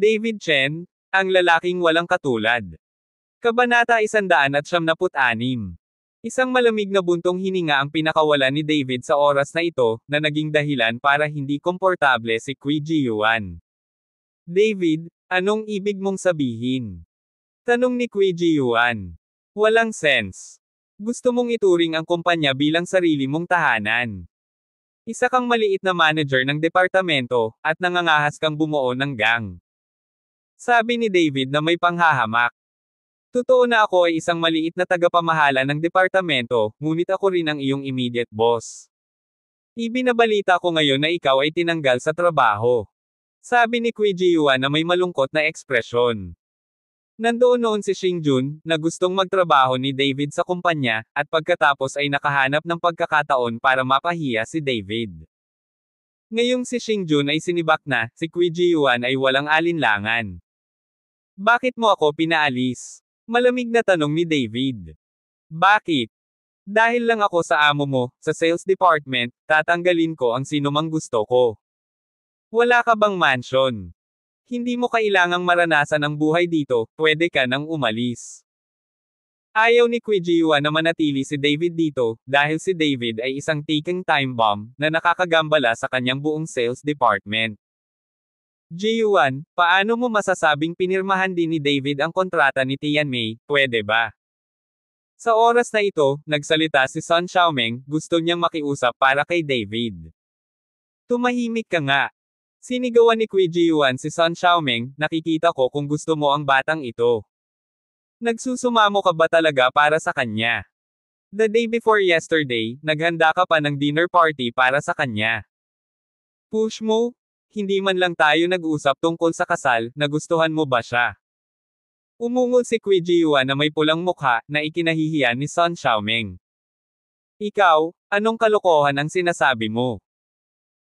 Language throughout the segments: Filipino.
David Chen, ang lalaking walang katulad. Kabanata 176. Isang malamig na buntong hininga ang pinakawala ni David sa oras na ito, na naging dahilan para hindi komportable si Kui Yuan. David, anong ibig mong sabihin? Tanong ni Kui Yuan. Walang sense. Gusto mong ituring ang kumpanya bilang sarili mong tahanan. Isa kang maliit na manager ng departamento, at nangangahas kang bumuo ng gang. Sabi ni David na may panghahamak. Totoo na ako ay isang maliit na tagapamahala ng departamento, ngunit ako rin ang iyong immediate boss. Ibinabalita ko ngayon na ikaw ay tinanggal sa trabaho. Sabi ni Kui Jiyuan na may malungkot na ekspresyon. Nandoon noon si Xing Jun, na gustong magtrabaho ni David sa kumpanya, at pagkatapos ay nakahanap ng pagkakataon para mapahiya si David. Ngayong si Xing Jun ay sinibak na, si Kui Jiyuan ay walang alinlangan. Bakit mo ako pinaalis? Malamig na tanong ni David. Bakit? Dahil lang ako sa amo mo, sa sales department, tatanggalin ko ang sinumang gusto ko. Wala ka bang mansion? Hindi mo kailangang maranasan ang buhay dito, pwede ka nang umalis. Ayaw ni Kuijiwa na manatili si David dito, dahil si David ay isang taking time bomb, na nakakagambala sa kanyang buong sales department. Ji-Yuan, paano mo masasabing pinirmahan din ni David ang kontrata ni Tian Mei, pwede ba? Sa oras na ito, nagsalita si Sun Xiaomeng, gusto niyang makiusap para kay David. Tumahimik ka nga. Sinigawan ni Kui Ji-Yuan si Sun Xiaomeng, nakikita ko kung gusto mo ang batang ito. Nagsusumamo ka ba talaga para sa kanya? The day before yesterday, naghanda ka pa ng dinner party para sa kanya. Push mo, hindi man lang tayo nag-usap tungkol sa kasal, nagustuhan mo ba siya? Umungol si Kui Jiwa na may pulang mukha, na ikinahihiya ni Sun Xiaoming. Ikaw, anong kalokohan ang sinasabi mo?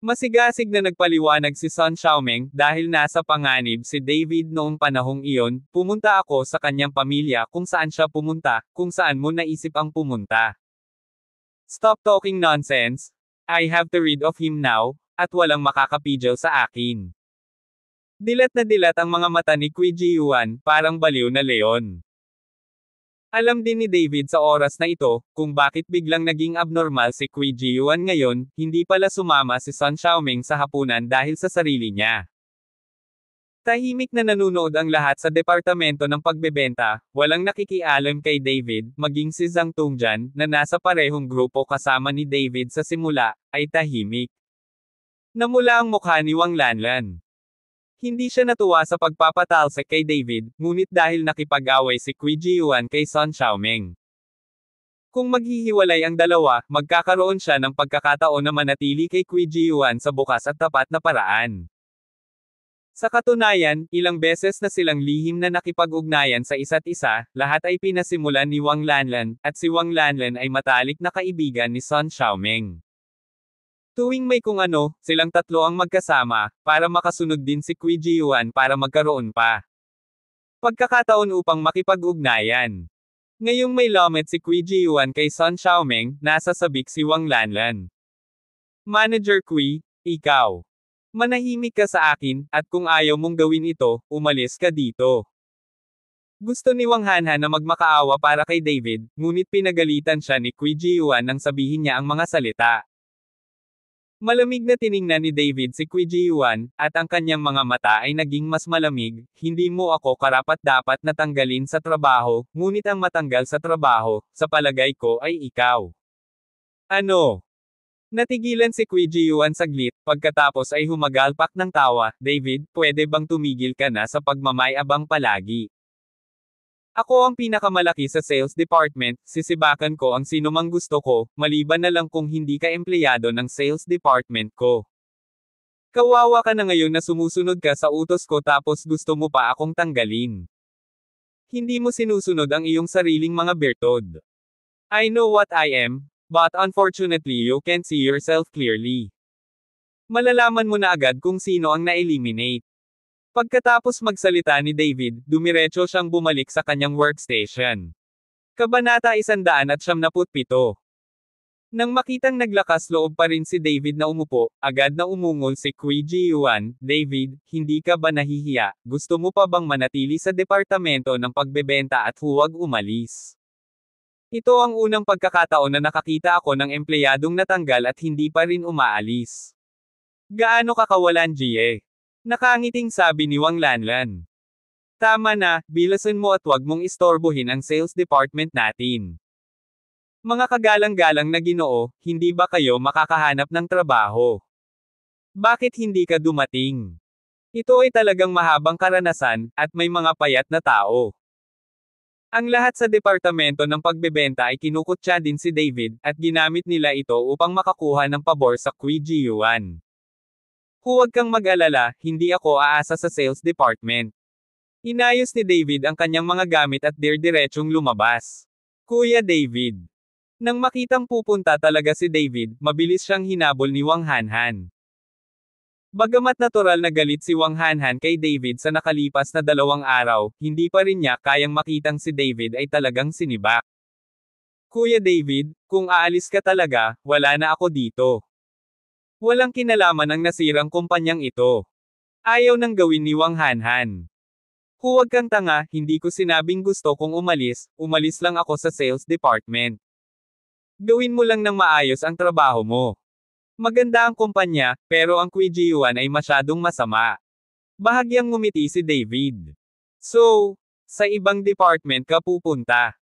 Masigasig na nagpaliwanag si Sun Xiaoming, dahil nasa panganib si David noong panahong iyon, pumunta ako sa kanyang pamilya kung saan siya pumunta, kung saan mo naisip ang pumunta. Stop talking nonsense. I have to rid of him now, at walang makakapigil sa akin. Dilat na dilat ang mga mata ni Kui Ji-Yuan, parang baliw na leon. Alam din ni David sa oras na ito, kung bakit biglang naging abnormal si Kui Ji-Yuan ngayon, hindi pala sumama si Sun Xiaoming sa hapunan dahil sa sarili niya. Tahimik na nanunood ang lahat sa departamento ng pagbebenta, walang nakikialam kay David, maging si Zhang Tongjan, na nasa parehong grupo kasama ni David sa simula, ay tahimik. Namula ang mukha ni Wang Lanlan. Hindi siya natuwa sa pagpapatalsik kay David, ngunit dahil nakipag-away si Kui Jiyuan kay Sun Xiaoming. Kung maghihiwalay ang dalawa, magkakaroon siya ng pagkakataon na manatili kay Kui Jiyuan sa bukas at tapat na paraan. Sa katunayan, ilang beses na silang lihim na nakipag-ugnayan sa isa't isa, lahat ay pinasimulan ni Wang Lanlan, at si Wang Lanlan ay matalik na kaibigan ni Sun Xiaoming. Tuwing may kung ano, silang tatlo ang magkasama, para makasunod din si Kui Jiyuan para magkaroon pa. Pagkakataon upang makipag-ugnayan. Ngayong may lomet si Kui Jiyuan kay Sun Xiaoming, nasa sabik si Wang Lanlan. Manager Kui, ikaw. Manahimik ka sa akin, at kung ayaw mong gawin ito, umalis ka dito. Gusto ni Wang Hanhan na magmakaawa para kay David, ngunit pinagalitan siya ni Kui Jiyuan nang sabihin niya ang mga salita. Malamig na tiningnan ni David si Ji Yuan, at ang kanyang mga mata ay naging mas malamig, hindi mo ako karapat dapat natanggalin sa trabaho, ngunit ang matanggal sa trabaho, sa palagay ko ay ikaw. Ano? Natigilan si Ji Yuan saglit, pagkatapos ay humagalpak ng tawa, David, pwede bang tumigil ka na sa pagmamayabang palagi? Ako ang pinakamalaki sa sales department, sisibakan ko ang sinumang gusto ko, maliban na lang kung hindi ka empleyado ng sales department ko. Kawawa ka na ngayon na sumusunod ka sa utos ko tapos gusto mo pa akong tanggalin. Hindi mo sinusunod ang iyong sariling mga bertod. I know what I am, but unfortunately you can't see yourself clearly. Malalaman mo na agad kung sino ang na-eliminate. Pagkatapos magsalita ni David, dumiretso siyang bumalik sa kanyang workstation. Kabanata 177. Nang makitang naglakas loob pa rin si David na umupo, agad na umungol si Kui Ji Yuan, David, hindi ka ba nahihiya, gusto mo pa bang manatili sa departamento ng pagbebenta at huwag umalis? Ito ang unang pagkakataon na nakakita ako ng empleyadong natanggal at hindi pa rin umaalis. Gaano kakawalan Jie? Nakangiting sabi ni Wang Lanlan. Tama na, bilasan mo at wag mong istorbohin ang sales department natin. Mga kagalang-galang na ginoo, hindi ba kayo makakahanap ng trabaho? Bakit hindi ka dumating? Ito ay talagang mahabang karanasan, at may mga payat na tao. Ang lahat sa departamento ng pagbebenta ay kinukutsa din si David, at ginamit nila ito upang makakuha ng pabor sa Kui Jiyuan. Huwag kang mag-alala, hindi ako aasa sa sales department. Inayos ni David ang kanyang mga gamit at dir-diretsyong lumabas. Kuya David. Nang makitang pupunta talaga si David, mabilis siyang hinabol ni Wang Hanhan. Bagamat natural na galit si Wang Hanhan kay David sa nakalipas na dalawang araw, hindi pa rin niya kayang makitang si David ay talagang sinibak. Kuya David, kung aalis ka talaga, wala na ako dito. Walang kinalaman ang nasirang kumpanyang ito. Ayaw nang gawin ni Wang Hanhan. Huwag kang tanga, hindi ko sinabing gusto kong umalis, umalis lang ako sa sales department. Gawin mo lang ng maayos ang trabaho mo. Maganda ang kumpanya, pero ang Kuijiyuan ay masyadong masama. Bahagyang ngumiti si David. So, sa ibang department ka pupunta.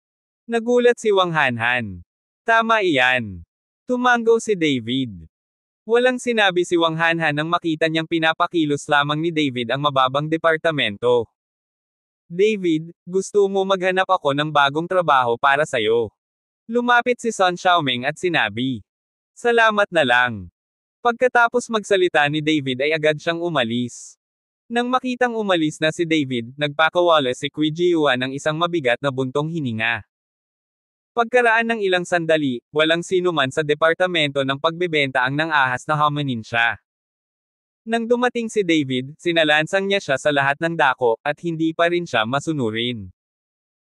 Nagulat si Wang Hanhan. Tama iyan. Tumango si David. Walang sinabi si Wang Hanhan nang makita niyang pinapakilos lamang ni David ang mababang departamento. David, gusto mo maghanap ako ng bagong trabaho para sa'yo. Lumapit si Sun Xiaoming at sinabi. Salamat na lang. Pagkatapos magsalita ni David ay agad siyang umalis. Nang makitang umalis na si David, nagpakawala si Kui Jiyuan ng isang mabigat na buntong hininga. Pagkaraan ng ilang sandali, walang sino man sa departamento ng pagbebenta ang nang ahas na hamanin siya. Nang dumating si David, sinalansang niya siya sa lahat ng dako, at hindi pa rin siya masunurin.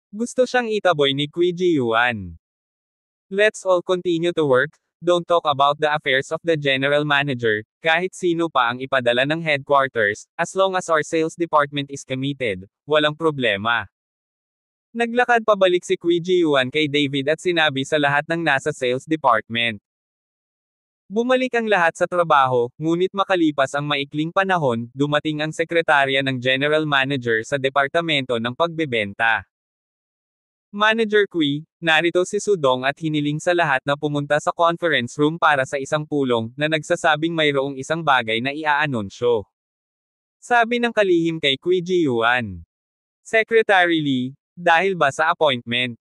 Gusto siyang itaboy ni Kui Yuan. Let's all continue to work, don't talk about the affairs of the general manager, kahit sino pa ang ipadala ng headquarters, as long as our sales department is committed, walang problema. Naglakad pabalik si Kui Ji-Yuan kay David at sinabi sa lahat ng nasa sales department. Bumalik ang lahat sa trabaho, ngunit makalipas ang maikling panahon, dumating ang sekretarya ng general manager sa departamento ng pagbebenta. Manager Kui, narito si Sudong at hiniling sa lahat na pumunta sa conference room para sa isang pulong na nagsasabing mayroong isang bagay na iaanunsyo. Sabi ng kalihim kay Kui Ji Yuan. Secretary Lee, dahil ba sa appointment?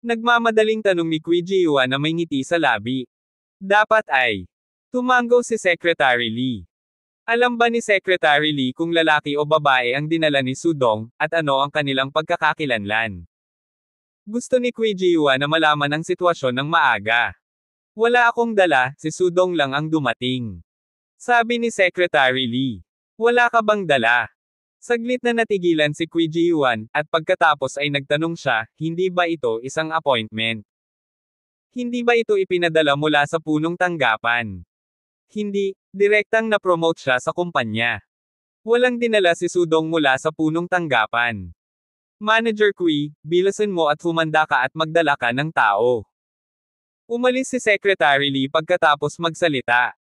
Nagmamadaling tanong ni Kuiji Iwa na may ngiti sa labi. Dapat ay. Tumanggo si Secretary Lee. Alam ba ni Secretary Lee kung lalaki o babae ang dinala ni Sudong, at ano ang kanilang pagkakakilanlan? Gusto ni Kuiji Iwa na malaman ang sitwasyon ng maaga. Wala akong dala, si Sudong lang ang dumating. Sabi ni Secretary Lee. Wala ka bang dala? Saglit na natigilan si Kui Ji Yuan, at pagkatapos ay nagtanong siya, hindi ba ito isang appointment? Hindi ba ito ipinadala mula sa punong tanggapan? Hindi, direktang na-promote siya sa kumpanya. Walang dinala si Sudong mula sa punong tanggapan. Manager Kui, bilasan mo at humanda ka at magdala ka ng tao. Umalis si Secretary Lee pagkatapos magsalita.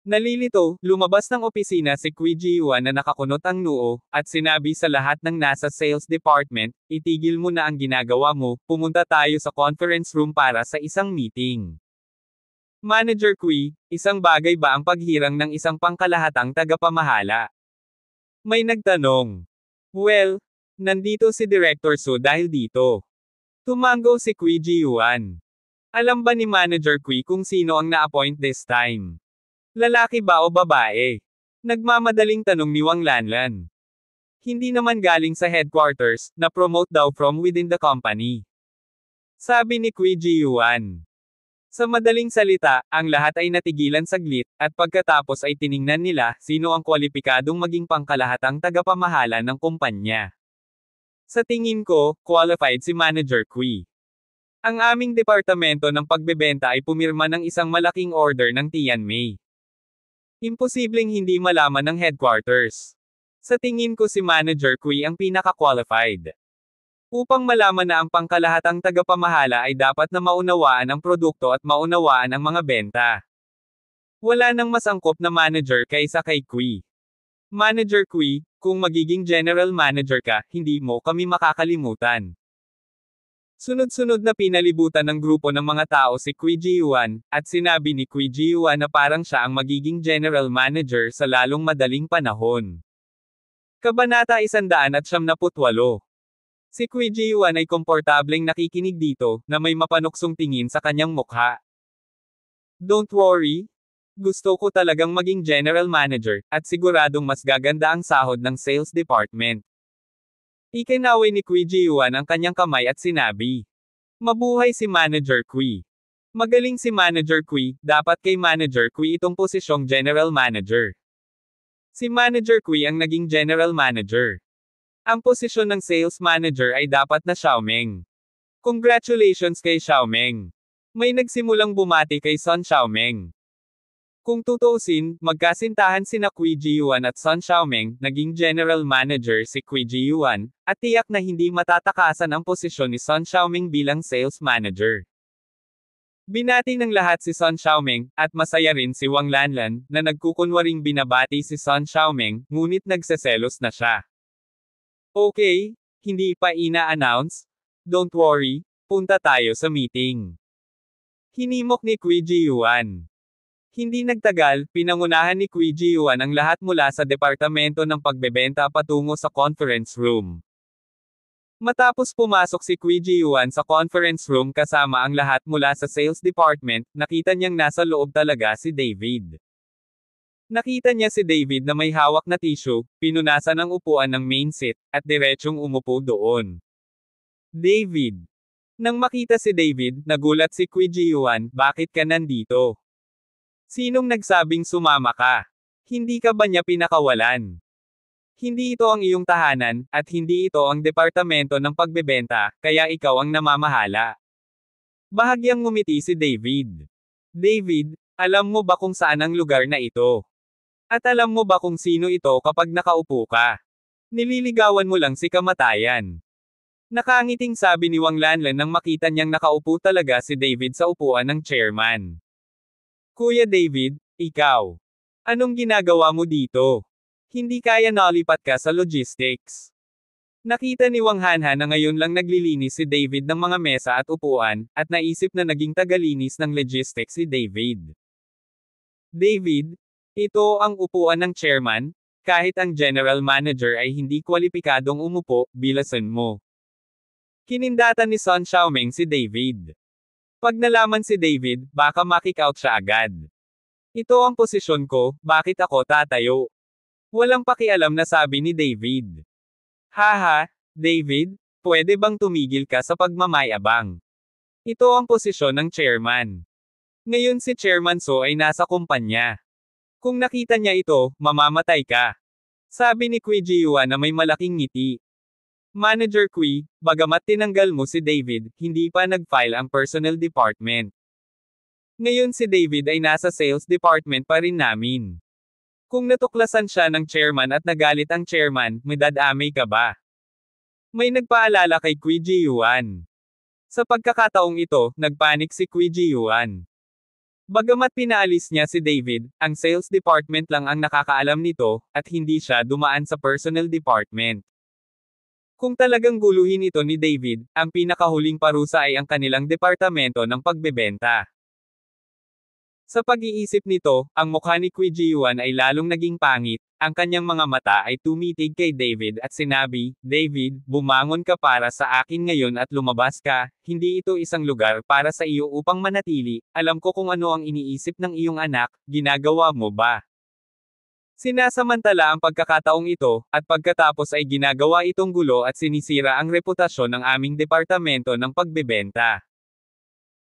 Nalilito, lumabas ng opisina si Kui Jiwa na nakakunot ang noo, at sinabi sa lahat ng nasa sales department, itigil mo na ang ginagawa mo, pumunta tayo sa conference room para sa isang meeting. Manager Kui, isang bagay ba ang paghirang ng isang pangkalahatang tagapamahala? May nagtanong. Well, nandito si Director Su dahil dito. Tumango si Kui Jiwan. Alam ba ni Manager Kui kung sino ang na-appoint this time? Lalaki ba o babae? Nagmamadaling tanong ni Wang Lanlan. Hindi naman galing sa headquarters, na promote daw from within the company. Sabi ni Kui Ji Yuan. Sa madaling salita, ang lahat ay natigilan saglit, at pagkatapos ay tiningnan nila sino ang kwalipikadong maging pangkalahatang tagapamahala ng kumpanya. Sa tingin ko, qualified si Manager Kui. Ang aming departamento ng pagbebenta ay pumirma ng isang malaking order ng Tianmei. Imposibleng hindi malaman ng headquarters. Sa tingin ko si Manager Kui ang pinaka-qualified. Upang malaman na ang pangkalahatang tagapamahala ay dapat na maunawaan ang produkto at maunawaan ang mga benta. Wala nang masangkop na manager kaysa kay Kui. Manager Kui, kung magiging general manager ka, hindi mo kami makakalimutan. Sunod-sunod na pinalibutan ng grupo ng mga tao si Kui Ji-Yuan, at sinabi ni Kui Ji-Yuan na parang siya ang magiging general manager sa lalong madaling panahon. Kabanata 198 Si Kui Ji-Yuan ay komportableng nakikinig dito, na may mapanuksong tingin sa kanyang mukha. Don't worry. Gusto ko talagang maging general manager, at siguradong mas gaganda ang sahod ng sales department. Ikinaway ni Kui Jiwan ang kanyang kamay at sinabi. Mabuhay si Manager Kui. Magaling si Manager Kui, dapat kay Manager Kui itong posisyong General Manager. Si Manager Kui ang naging General Manager. Ang posisyon ng Sales Manager ay dapat na Xiaomeng. Congratulations kay Xiaomeng. May nagsimulang bumati kay Son Xiaomeng. Kung tutusin, magkasintahan sina Kui Yuan at Sun Xiaoming, naging general manager si Kui Yuan, at tiyak na hindi matatakasan ang posisyon ni Sun Xiaoming bilang sales manager. Binati ng lahat si Sun Xiaoming, at masaya rin si Wang Lanlan, na nagkukunwaring binabati si Sun Xiaoming, ngunit nagseselos na siya. Okay, hindi pa ina-announce? Don't worry, punta tayo sa meeting. Hinimok ni Kui Yuan. Hindi nagtagal, pinangunahan ni Kui Jiyuan ang lahat mula sa departamento ng pagbebenta patungo sa conference room. Matapos pumasok si Kui Jiyuan sa conference room kasama ang lahat mula sa sales department, nakita niyang nasa loob talaga si David. Nakita niya si David na may hawak na tissue, pinunasan ang upuan ng main seat, at diretsyong umupo doon. David. Nang makita si David, nagulat si Kui Jiyuan, bakit ka nandito? Sinong nagsabing sumama ka? Hindi ka ba niya pinakawalan? Hindi ito ang iyong tahanan, at hindi ito ang departamento ng pagbebenta, kaya ikaw ang namamahala. Bahagyang ngumiti si David. David, alam mo ba kung saan ang lugar na ito? At alam mo ba kung sino ito kapag nakaupo ka? Nililigawan mo lang si kamatayan. Nakangiting sabi ni Wang Lanlan nang makita niyang nakaupo talaga si David sa upuan ng chairman. Kuya David, ikaw. Anong ginagawa mo dito? Hindi kaya nalipat ka sa logistics. Nakita ni Wang Hanhan na ngayon lang naglilinis si David ng mga mesa at upuan, at naisip na naging tagalinis ng logistics si David. David, ito ang upuan ng chairman, kahit ang general manager ay hindi kwalipikadong umupo, bilasan mo. Kinindatan ni Sun Xiaoming si David. Pag nalaman si David, baka makikout siya agad. Ito ang posisyon ko, bakit ako tatayo? Walang pakialam na sabi ni David. Haha, David, pwede bang tumigil ka sa pagmamayabang? Ito ang posisyon ng chairman. Ngayon si Chairman So ay nasa kumpanya. Kung nakita niya ito, mamamatay ka. Sabi ni Kuijiwa na may malaking ngiti. Manager Qui, bagamat tinanggal mo si David, hindi pa nag-file ang personnel department. Ngayon si David ay nasa sales department pa rin namin. Kung natuklasan siya ng chairman at nagalit ang chairman, medad-amay ka ba? May nagpaalala kay Qui Ji Yuan. Sa pagkakataong ito, nagpanik si Qui Ji Yuan. Bagamat pinaalis niya si David, ang sales department lang ang nakakaalam nito, at hindi siya dumaan sa personnel department. Kung talagang guluhin ito ni David, ang pinakahuling parusa ay ang kanilang departamento ng pagbebenta. Sa pag-iisip nito, ang mukha ni Quijiwan ay lalong naging pangit, ang kanyang mga mata ay tumitig kay David at sinabi, David, bumangon ka para sa akin ngayon at lumabas ka, hindi ito isang lugar para sa iyo upang manatili, alam ko kung ano ang iniisip ng iyong anak, ginagawa mo ba? Sinasamantala ang pagkakataong ito, at pagkatapos ay ginagawa itong gulo at sinisira ang reputasyon ng aming departamento ng pagbebenta.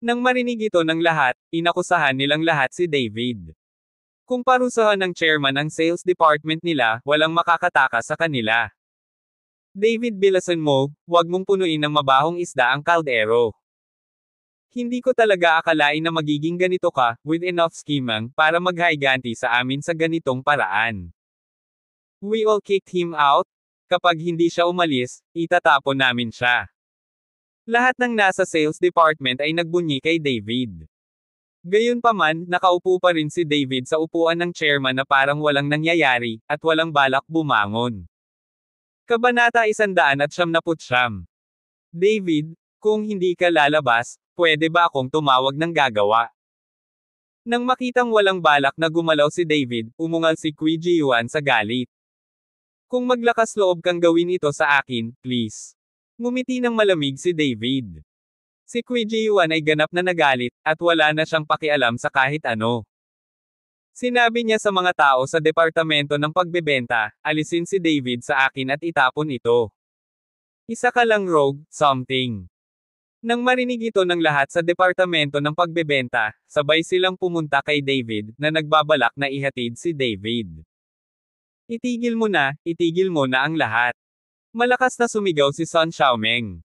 Nang marinig ito ng lahat, inakusahan nilang lahat si David. Kung parusahan ng chairman ang sales department nila, walang makakataka sa kanila. David Bilason mo, huwag mong punuin ng mabahong isda ang caldero. Hindi ko talaga akalain na magiging ganito ka, with enough skimang, para maghaiganti sa amin sa ganitong paraan. We all kicked him out. Kapag hindi siya umalis, itatapon namin siya. Lahat ng nasa sales department ay nagbunyi kay David. Gayunpaman, nakaupo pa rin si David sa upuan ng chairman na parang walang nangyayari, at walang balak bumangon. Kabanata at na putsyam. David, kung hindi ka lalabas, Pwede ba akong tumawag ng gagawa? Nang makitang walang balak na gumalaw si David, umungal si Kui Jiyuan sa galit. Kung maglakas loob kang gawin ito sa akin, please. Ngumiti ng malamig si David. Si Kui Jiyuan ay ganap na nagalit, at wala na siyang pakialam sa kahit ano. Sinabi niya sa mga tao sa departamento ng pagbebenta, alisin si David sa akin at itapon ito. Isa ka lang rogue, something. Nang marinig ito ng lahat sa departamento ng pagbebenta, sabay silang pumunta kay David, na nagbabalak na ihatid si David. Itigil mo na, itigil mo na ang lahat. Malakas na sumigaw si Sun Xiaomeng.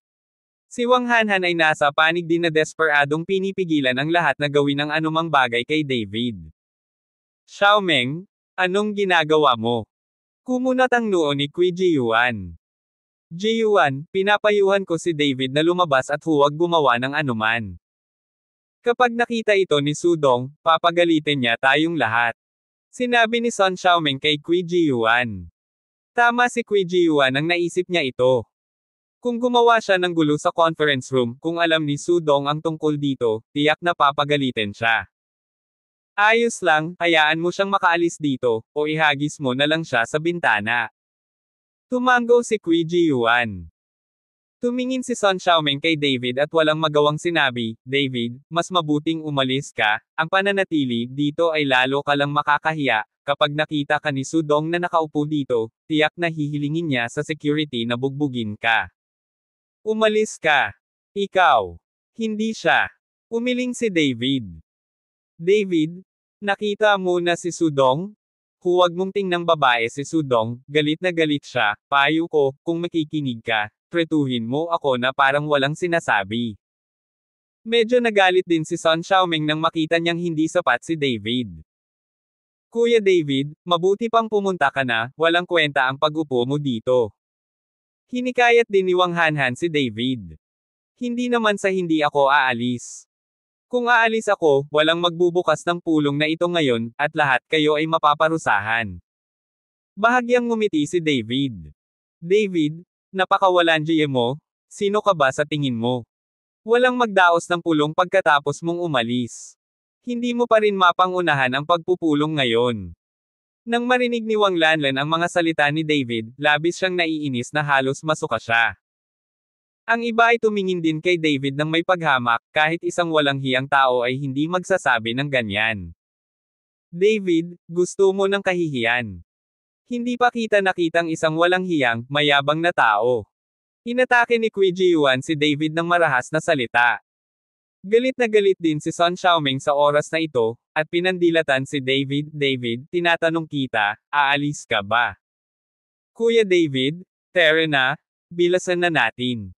Si Wang Hanhan ay nasa panig din na desperadong pinipigilan ang lahat na gawin ng anumang bagay kay David. Xiaomeng, anong ginagawa mo? Kumunat ang noo ni Kui Jiyuan. Jiyuan, pinapayuhan ko si David na lumabas at huwag gumawa ng anuman. Kapag nakita ito ni Sudong, papagalitin niya tayong lahat. Sinabi ni Sun Xiaoming kay Kui Jiyuan. Tama si Kui Jiyuan ang naisip niya ito. Kung gumawa siya ng gulo sa conference room, kung alam ni Sudong ang tungkol dito, tiyak na papagalitin siya. Ayos lang, hayaan mo siyang makaalis dito, o ihagis mo na lang siya sa bintana. Tumango si Kui Ji Yuan. Tumingin si Sun Xiaoming kay David at walang magawang sinabi, David, mas mabuting umalis ka, ang pananatili dito ay lalo ka lang makakahiya, kapag nakita ka ni Sudong na nakaupo dito, tiyak na hihilingin niya sa security na bugbugin ka. Umalis ka. Ikaw. Hindi siya. Umiling si David. David, nakita mo na si Sudong? Huwag mong tingnang babae si Sudong, galit na galit siya, payo ko, kung makikinig ka, tretuhin mo ako na parang walang sinasabi. Medyo nagalit din si Sun Xiaoming nang makita niyang hindi sapat si David. Kuya David, mabuti pang pumunta ka na, walang kwenta ang pagupo mo dito. Hinikayat din ni Wang Hanhan si David. Hindi naman sa hindi ako aalis. Kung aalis ako, walang magbubukas ng pulong na ito ngayon, at lahat kayo ay mapaparusahan. Bahagyang ngumiti si David. David, napakawalan GM mo, sino ka ba sa tingin mo? Walang magdaos ng pulong pagkatapos mong umalis. Hindi mo pa rin mapangunahan ang pagpupulong ngayon. Nang marinig ni Wang Lanlan ang mga salita ni David, labis siyang naiinis na halos masuka siya. Ang iba ay tumingin din kay David ng may paghamak, kahit isang walang hiyang tao ay hindi magsasabi ng ganyan. David, gusto mo ng kahihiyan. Hindi pa kita nakitang isang walang hiyang, mayabang na tao. Inatake ni Kui Jiyuan si David ng marahas na salita. Galit na galit din si Sun Xiaoming sa oras na ito, at pinandilatan si David, David, tinatanong kita, aalis ka ba? Kuya David, tere na, bilasan na natin.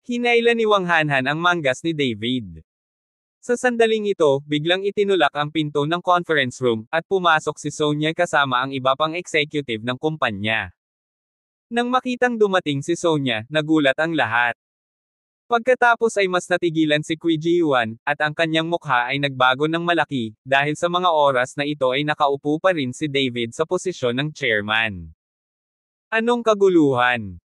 Hinailan ni Wang Hanhan ang manggas ni David. Sa sandaling ito, biglang itinulak ang pinto ng conference room, at pumasok si Sonia kasama ang iba pang executive ng kumpanya. Nang makitang dumating si Sonia, nagulat ang lahat. Pagkatapos ay mas natigilan si Kui Jiwan, at ang kanyang mukha ay nagbago ng malaki, dahil sa mga oras na ito ay nakaupo pa rin si David sa posisyon ng chairman. Anong kaguluhan?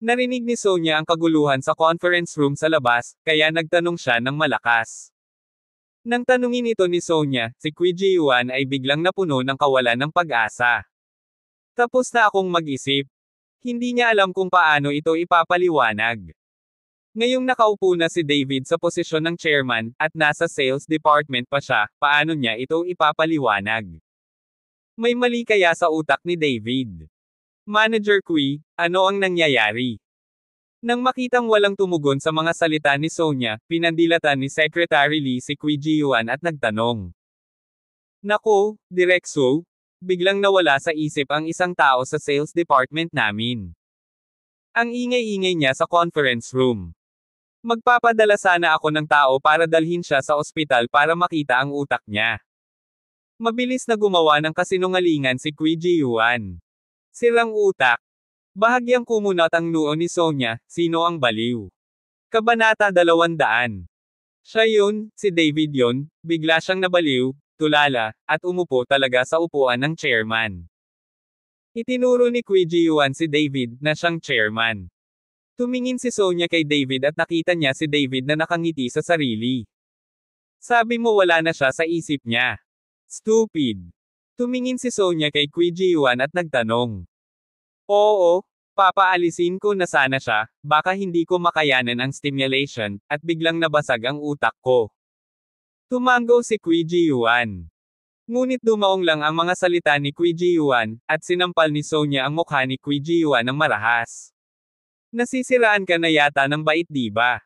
Narinig ni Sonia ang kaguluhan sa conference room sa labas, kaya nagtanong siya ng malakas. Nang tanungin ito ni Sonia, si Kuiji Yuan ay biglang napuno ng kawalan ng pag-asa. Tapos na akong mag-isip. Hindi niya alam kung paano ito ipapaliwanag. Ngayong nakaupo na si David sa posisyon ng chairman, at nasa sales department pa siya, paano niya ito ipapaliwanag? May mali kaya sa utak ni David. Manager Kui, ano ang nangyayari? Nang makitang walang tumugon sa mga salita ni Sonia, pinandilatan ni Secretary Lee si Kui Jiyuan at nagtanong. Nako, Direkso, biglang nawala sa isip ang isang tao sa sales department namin. Ang ingay-ingay niya sa conference room. Magpapadala sana ako ng tao para dalhin siya sa ospital para makita ang utak niya. Mabilis na gumawa ng kasinungalingan si Kui Jiyuan. Sirang utak. Bahagyang kumunot ang noo ni Sonya, sino ang baliw. Kabanata 200. Siya yun, si David yun, bigla siyang nabaliw, tulala, at umupo talaga sa upuan ng chairman. Itinuro ni Kuiji Yuan si David na siyang chairman. Tumingin si Sonya kay David at nakita niya si David na nakangiti sa sarili. Sabi mo wala na siya sa isip niya. Stupid. Tumingin si Sonya kay Kui Jiwan at nagtanong. Oo, papaalisin ko na sana siya, baka hindi ko makayanan ang stimulation, at biglang nabasag ang utak ko. Tumango si Kui Jiwan. Ngunit dumaong lang ang mga salita ni Kui Jiwan, at sinampal ni Sonya ang mukha ni Kui Jiwan ng marahas. Nasisiraan ka na yata ng bait diba?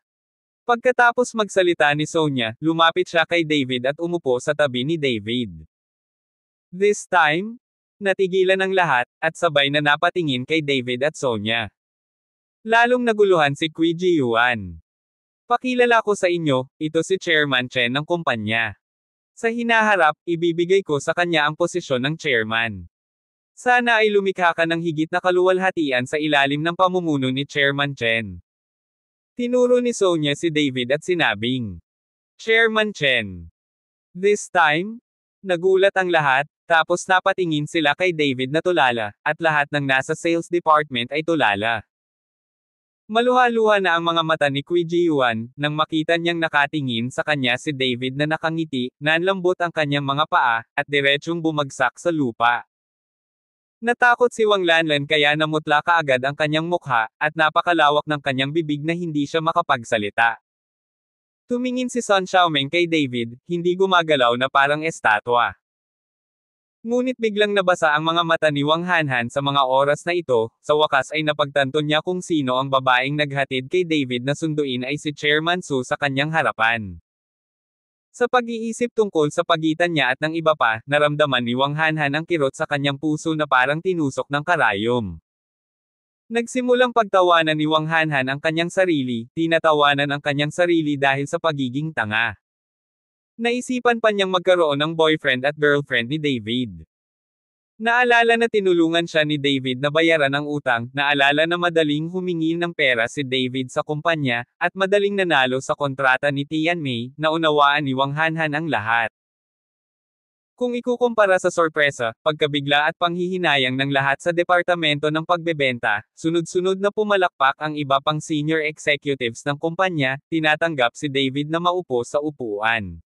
Pagkatapos magsalita ni Sonya, lumapit siya kay David at umupo sa tabi ni David. This time? Natigilan ang lahat, at sabay na napatingin kay David at Sonya. Lalong naguluhan si Kui Ji Yuan. Pakilala ko sa inyo, ito si Chairman Chen ng kumpanya. Sa hinaharap, ibibigay ko sa kanya ang posisyon ng chairman. Sana ay lumikha ka ng higit na kaluwalhatian sa ilalim ng pamumuno ni Chairman Chen. Tinuro ni Sonya si David at sinabing, Chairman Chen. This time, Nagulat ang lahat, tapos napatingin sila kay David na tulala, at lahat ng nasa sales department ay tulala. Maluha-luha na ang mga mata ni Kui Ji-Yuan, nang makita niyang nakatingin sa kanya si David na nakangiti, nanlambot ang kanyang mga paa, at diretsyong bumagsak sa lupa. Natakot si Wang Lanlan kaya namutla kaagad ang kanyang mukha, at napakalawak ng kanyang bibig na hindi siya makapagsalita. Tumingin si Sun Xiaomeng kay David, hindi gumagalaw na parang estatwa. Ngunit biglang nabasa ang mga mata ni Wang Hanhan sa mga oras na ito, sa wakas ay napagtanto niya kung sino ang babaeng naghatid kay David na sunduin ay si Chairman Su sa kanyang harapan. Sa pag-iisip tungkol sa pagitan niya at ng iba pa, naramdaman ni Wang Hanhan ang kirot sa kanyang puso na parang tinusok ng karayom. Nagsimulang pagtawanan ni Wang Hanhan ang kanyang sarili, tinatawanan ang kanyang sarili dahil sa pagiging tanga. Naisipan pa niyang magkaroon ng boyfriend at girlfriend ni David. Naalala na tinulungan siya ni David na bayaran ang utang, naalala na madaling humingi ng pera si David sa kumpanya, at madaling nanalo sa kontrata ni Tian Mei, naunawaan ni Wang Hanhan ang lahat. Kung ikukumpara sa sorpresa, pagkabigla at panghihinayang ng lahat sa departamento ng pagbebenta, sunod-sunod na pumalakpak ang iba pang senior executives ng kumpanya, tinatanggap si David na maupo sa upuan.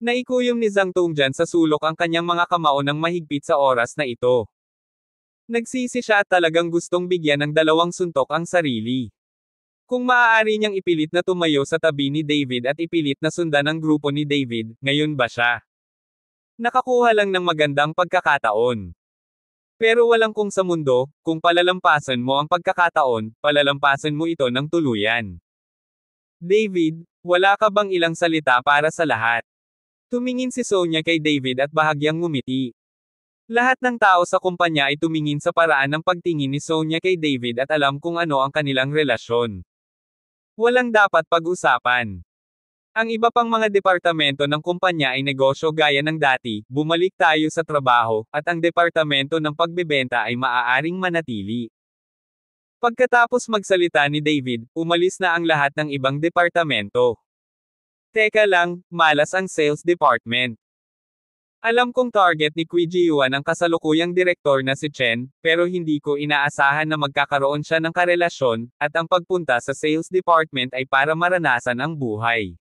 Naikuyom ni Zhang Tongjan sa sulok ang kanyang mga kamao ng mahigpit sa oras na ito. Nagsisi siya at talagang gustong bigyan ng dalawang suntok ang sarili. Kung maaari niyang ipilit na tumayo sa tabi ni David at ipilit na sundan ang grupo ni David, ngayon ba siya? Nakakuha lang ng magandang pagkakataon. Pero walang kung sa mundo, kung palalampasan mo ang pagkakataon, palalampasan mo ito ng tuluyan. David, wala ka bang ilang salita para sa lahat? Tumingin si Sonya kay David at bahagyang ngumiti. Lahat ng tao sa kumpanya ay tumingin sa paraan ng pagtingin ni Sonya kay David at alam kung ano ang kanilang relasyon. Walang dapat pag-usapan. Ang iba pang mga departamento ng kumpanya ay negosyo gaya ng dati, bumalik tayo sa trabaho, at ang departamento ng pagbebenta ay maaaring manatili. Pagkatapos magsalita ni David, umalis na ang lahat ng ibang departamento. Teka lang, malas ang sales department. Alam kong target ni Kuiji Yuan ang kasalukuyang direktor na si Chen, pero hindi ko inaasahan na magkakaroon siya ng karelasyon, at ang pagpunta sa sales department ay para maranasan ang buhay.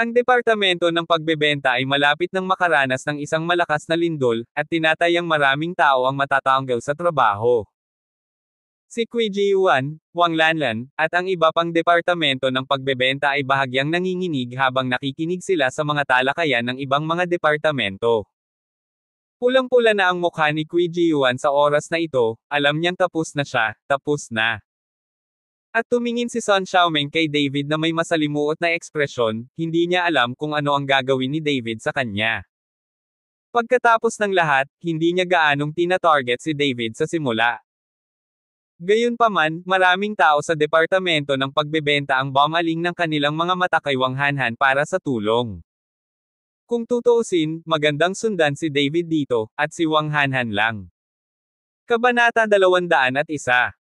Ang departamento ng pagbebenta ay malapit ng makaranas ng isang malakas na lindol, at tinatayang maraming tao ang matatanggal sa trabaho. Si Kui Ji-Yuan, Wang Lanlan, at ang iba pang departamento ng pagbebenta ay bahagyang nanginginig habang nakikinig sila sa mga talakayan ng ibang mga departamento. Pulang-pula na ang mukha ni Kui Ji-Yuan sa oras na ito, alam niyang tapos na siya, tapos na. At tumingin si Sun Xiaomeng kay David na may masalimuot na ekspresyon, hindi niya alam kung ano ang gagawin ni David sa kanya. Pagkatapos ng lahat, hindi niya gaanong tina-target si David sa simula. Gayunpaman, maraming tao sa departamento ng pagbebenta ang bumaling ng kanilang mga matakaywang hanhan para sa tulong. Kung tutuusin, magandang sundan si David dito, at si Wang Hanhan lang. Kabanata 201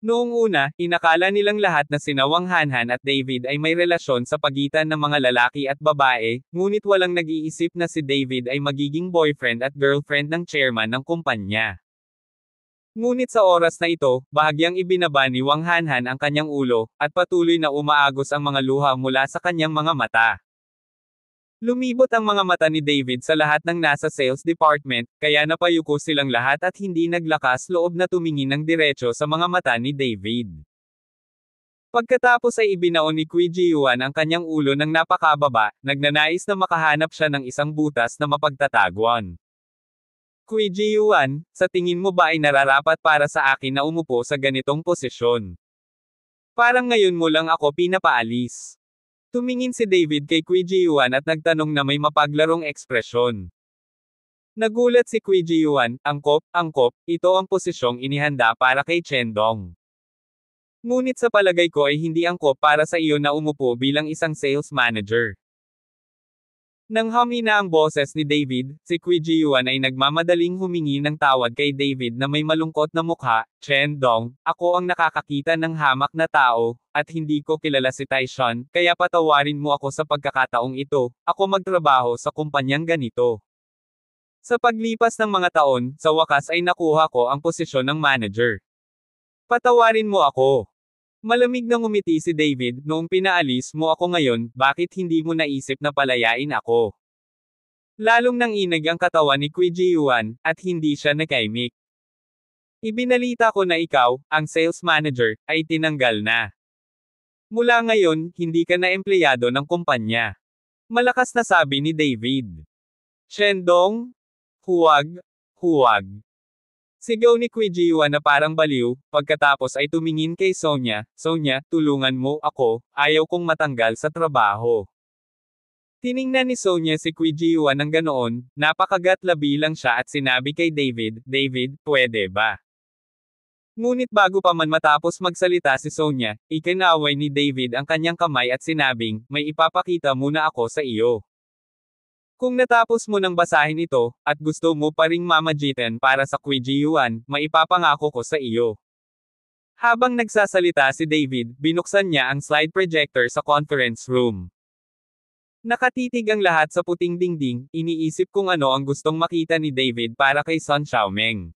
Noong una, inakala nilang lahat na sinawang Hanhan at David ay may relasyon sa pagitan ng mga lalaki at babae, ngunit walang nag-iisip na si David ay magiging boyfriend at girlfriend ng chairman ng kumpanya. Ngunit sa oras na ito, bahagyang ibinaba ni Wang Hanhan ang kanyang ulo, at patuloy na umaagos ang mga luha mula sa kanyang mga mata. Lumibot ang mga mata ni David sa lahat ng nasa sales department, kaya napayuko silang lahat at hindi naglakas loob na tumingin ng diretso sa mga mata ni David. Pagkatapos ay ibinaon ni Kui Jiyuan ang kanyang ulo ng napakababa, nagnanais na makahanap siya ng isang butas na mapagtataguan. Kui Jiyuan, sa tingin mo ba ay nararapat para sa akin na umupo sa ganitong posisyon? Parang ngayon mo lang ako pinapaalis. Tumingin si David kay Kui Jiyuan at nagtanong na may mapaglarong ekspresyon. Nagulat si Kui Jiyuan, angkop, angkop, ito ang posisyong inihanda para kay Chen Dong. Ngunit sa palagay ko ay hindi angkop para sa iyo na umupo bilang isang sales manager. Nang humina ang boses ni David, si Jiyuan ay nagmamadaling humingi ng tawad kay David na may malungkot na mukha, Chen Dong, ako ang nakakakita ng hamak na tao, at hindi ko kilala si Taishan, kaya patawarin mo ako sa pagkakataong ito, ako magtrabaho sa kumpanyang ganito. Sa paglipas ng mga taon, sa wakas ay nakuha ko ang posisyon ng manager. Patawarin mo ako. Malamig na ngumiti si David, noong pinaalis mo ako ngayon, bakit hindi mo naisip na palayain ako? Lalong nang inag ang katawan ni Kuiji Yuan, at hindi siya nakaimik. Ibinalita ko na ikaw, ang sales manager, ay tinanggal na. Mula ngayon, hindi ka na empleyado ng kumpanya. Malakas na sabi ni David. Dong? huwag, huwag. Sigaw ni Kuijiwa na parang baliw, pagkatapos ay tumingin kay Sonya, Sonya, tulungan mo ako, ayaw kong matanggal sa trabaho. Tiningnan ni Sonya si Kuijiwa ng ganoon, napakagat labi lang siya at sinabi kay David, David, pwede ba? Ngunit bago pa man matapos magsalita si Sonya, ikinaway ni David ang kanyang kamay at sinabing, may ipapakita muna ako sa iyo. Kung natapos mo nang basahin ito, at gusto mo pa ring mamajitan para sa Kuijiyuan, maipapangako ko sa iyo. Habang nagsasalita si David, binuksan niya ang slide projector sa conference room. Nakatitig ang lahat sa puting dingding, iniisip kung ano ang gustong makita ni David para kay Sun Xiaoming.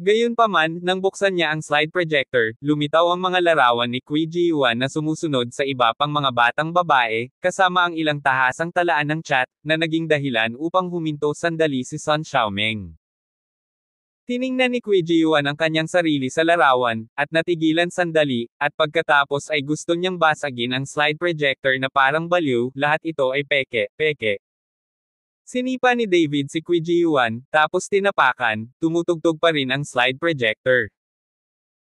Gayunpaman, nang buksan niya ang slide projector, lumitaw ang mga larawan ni Kui Jiwan na sumusunod sa iba pang mga batang babae, kasama ang ilang tahasang talaan ng chat, na naging dahilan upang huminto sandali si Sun Xiaoming. Tiningnan ni Kui Jiwan ang kanyang sarili sa larawan, at natigilan sandali, at pagkatapos ay gusto niyang basagin ang slide projector na parang baliw, lahat ito ay peke, peke, Sinipa ni David si Kuijiyuan, tapos tinapakan, tumutugtog pa rin ang slide projector.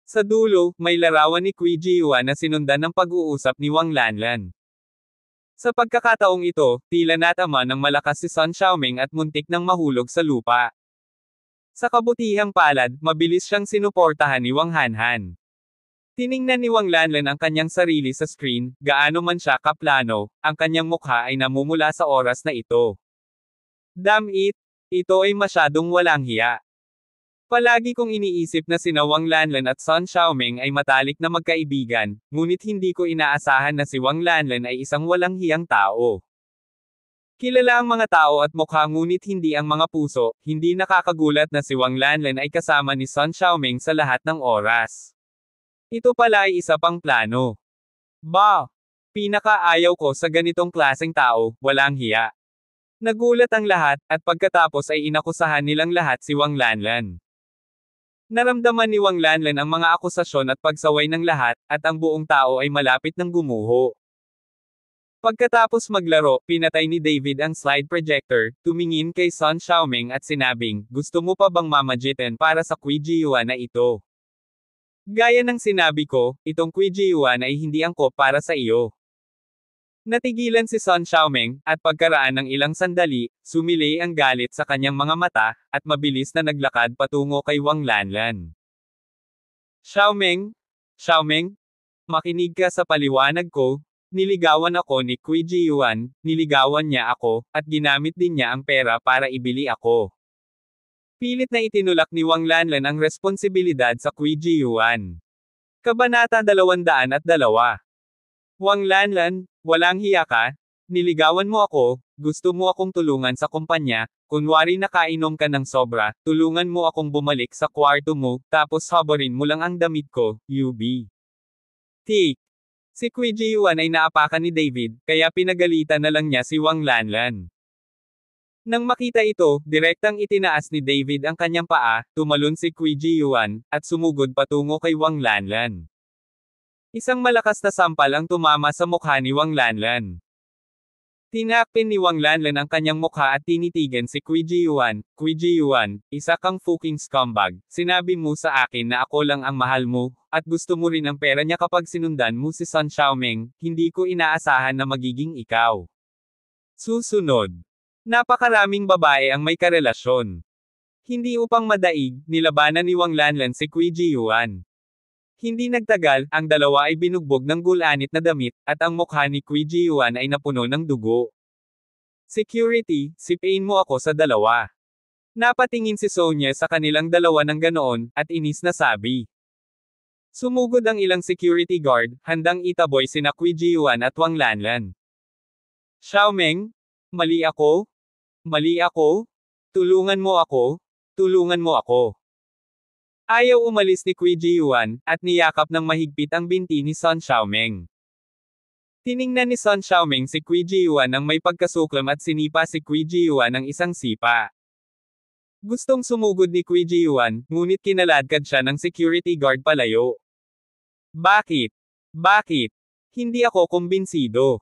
Sa dulo, may larawan ni Kuijiyuan na sinundan ng pag-uusap ni Wang Lanlan. Sa pagkakataong ito, tila natama ng malakas si Sun Xiaoming at muntik ng mahulog sa lupa. Sa kabutihang palad, mabilis siyang sinuportahan ni Wang Hanhan. Tiningnan ni Wang Lanlan ang kanyang sarili sa screen, gaano man siya kaplano, ang kanyang mukha ay namumula sa oras na ito. Damn it, ito ay masyadong walang hiya. Palagi kong iniisip na sina Wang Lanlan at Sun Xiaoming ay matalik na magkaibigan, ngunit hindi ko inaasahan na si Wang Lanlan ay isang walang hiyang tao. Kilala ang mga tao at mukha ngunit hindi ang mga puso, hindi nakakagulat na si Wang Lanlan ay kasama ni Sun Xiaoming sa lahat ng oras. Ito pala ay isa pang plano. Ba! Pinakaayaw ko sa ganitong klaseng tao, walang hiya. Nagulat ang lahat, at pagkatapos ay inakusahan nilang lahat si Wang Lanlan. Naramdaman ni Wang Lanlan ang mga akusasyon at pagsaway ng lahat, at ang buong tao ay malapit ng gumuho. Pagkatapos maglaro, pinatay ni David ang slide projector, tumingin kay Sun Xiaoming at sinabing, gusto mo pa bang mamajitan para sa Kuijiyuan na ito? Gaya ng sinabi ko, itong Kuijiyuan ay hindi angkop para sa iyo. Natigilan si Sun Xiaomeng, at pagkaraan ng ilang sandali, sumilay ang galit sa kanyang mga mata, at mabilis na naglakad patungo kay Wang Lanlan. Xiaomeng? Xiaomeng? Makinig ka sa paliwanag ko, niligawan ako ni Kui Jiyuan, niligawan niya ako, at ginamit din niya ang pera para ibili ako. Pilit na itinulak ni Wang Lanlan ang responsibilidad sa Kui Jiyuan. Kabanata 202 Wang Lanlan, Walang hiya ka? Niligawan mo ako, gusto mo akong tulungan sa kumpanya, kunwari nakainom ka ng sobra, tulungan mo akong bumalik sa kwarto mo, tapos haborin mo lang ang damit ko, UB. Take. Si Quidli Yuan ay naapakan ni David, kaya pinagalitan na lang niya si Wang Lanlan. Nang makita ito, direktang itinaas ni David ang kanyang paa, tumalon si Quidli Yuan, at sumugod patungo kay Wang Lanlan. Isang malakas na sampal ang tumama sa mukha ni Wang Lanlan. Tinakpin ni Wang Lanlan ang kanyang mukha at tinitigan si Kui Jiyuan, Kui Jiyuan, isa kang fucking scumbag, sinabi mo sa akin na ako lang ang mahal mo, at gusto mo rin ang pera niya kapag sinundan mo si Sun Xiaoming, hindi ko inaasahan na magiging ikaw. Susunod. Napakaraming babae ang may karelasyon. Hindi upang madaig, nilabanan ni Wang Lanlan si Kui Jiyuan. Hindi nagtagal, ang dalawa ay binugbog ng gulanit na damit, at ang mukha ni Kui Jiyuan ay napuno ng dugo. Security, sipain mo ako sa dalawa. Napatingin si Sonya sa kanilang dalawa ng ganoon, at inis na sabi. Sumugod ang ilang security guard, handang itaboy sina Kui Jiyuan at Wang Lanlan. Xiaomeng, mali ako? Mali ako? Tulungan mo ako? Tulungan mo ako? Ayaw umalis ni Kui Jiyuan, at niyakap ng mahigpit ang binti ni Sun Xiaomeng. Tiningnan ni Sun Xiaoming si Kui Jiyuan nang may pagkasuklam at sinipa si Kui Jiyuan ng isang sipa. Gustong sumugod ni Kui Jiyuan, ngunit kinaladkad siya ng security guard palayo. Bakit? Bakit? Hindi ako kumbinsido.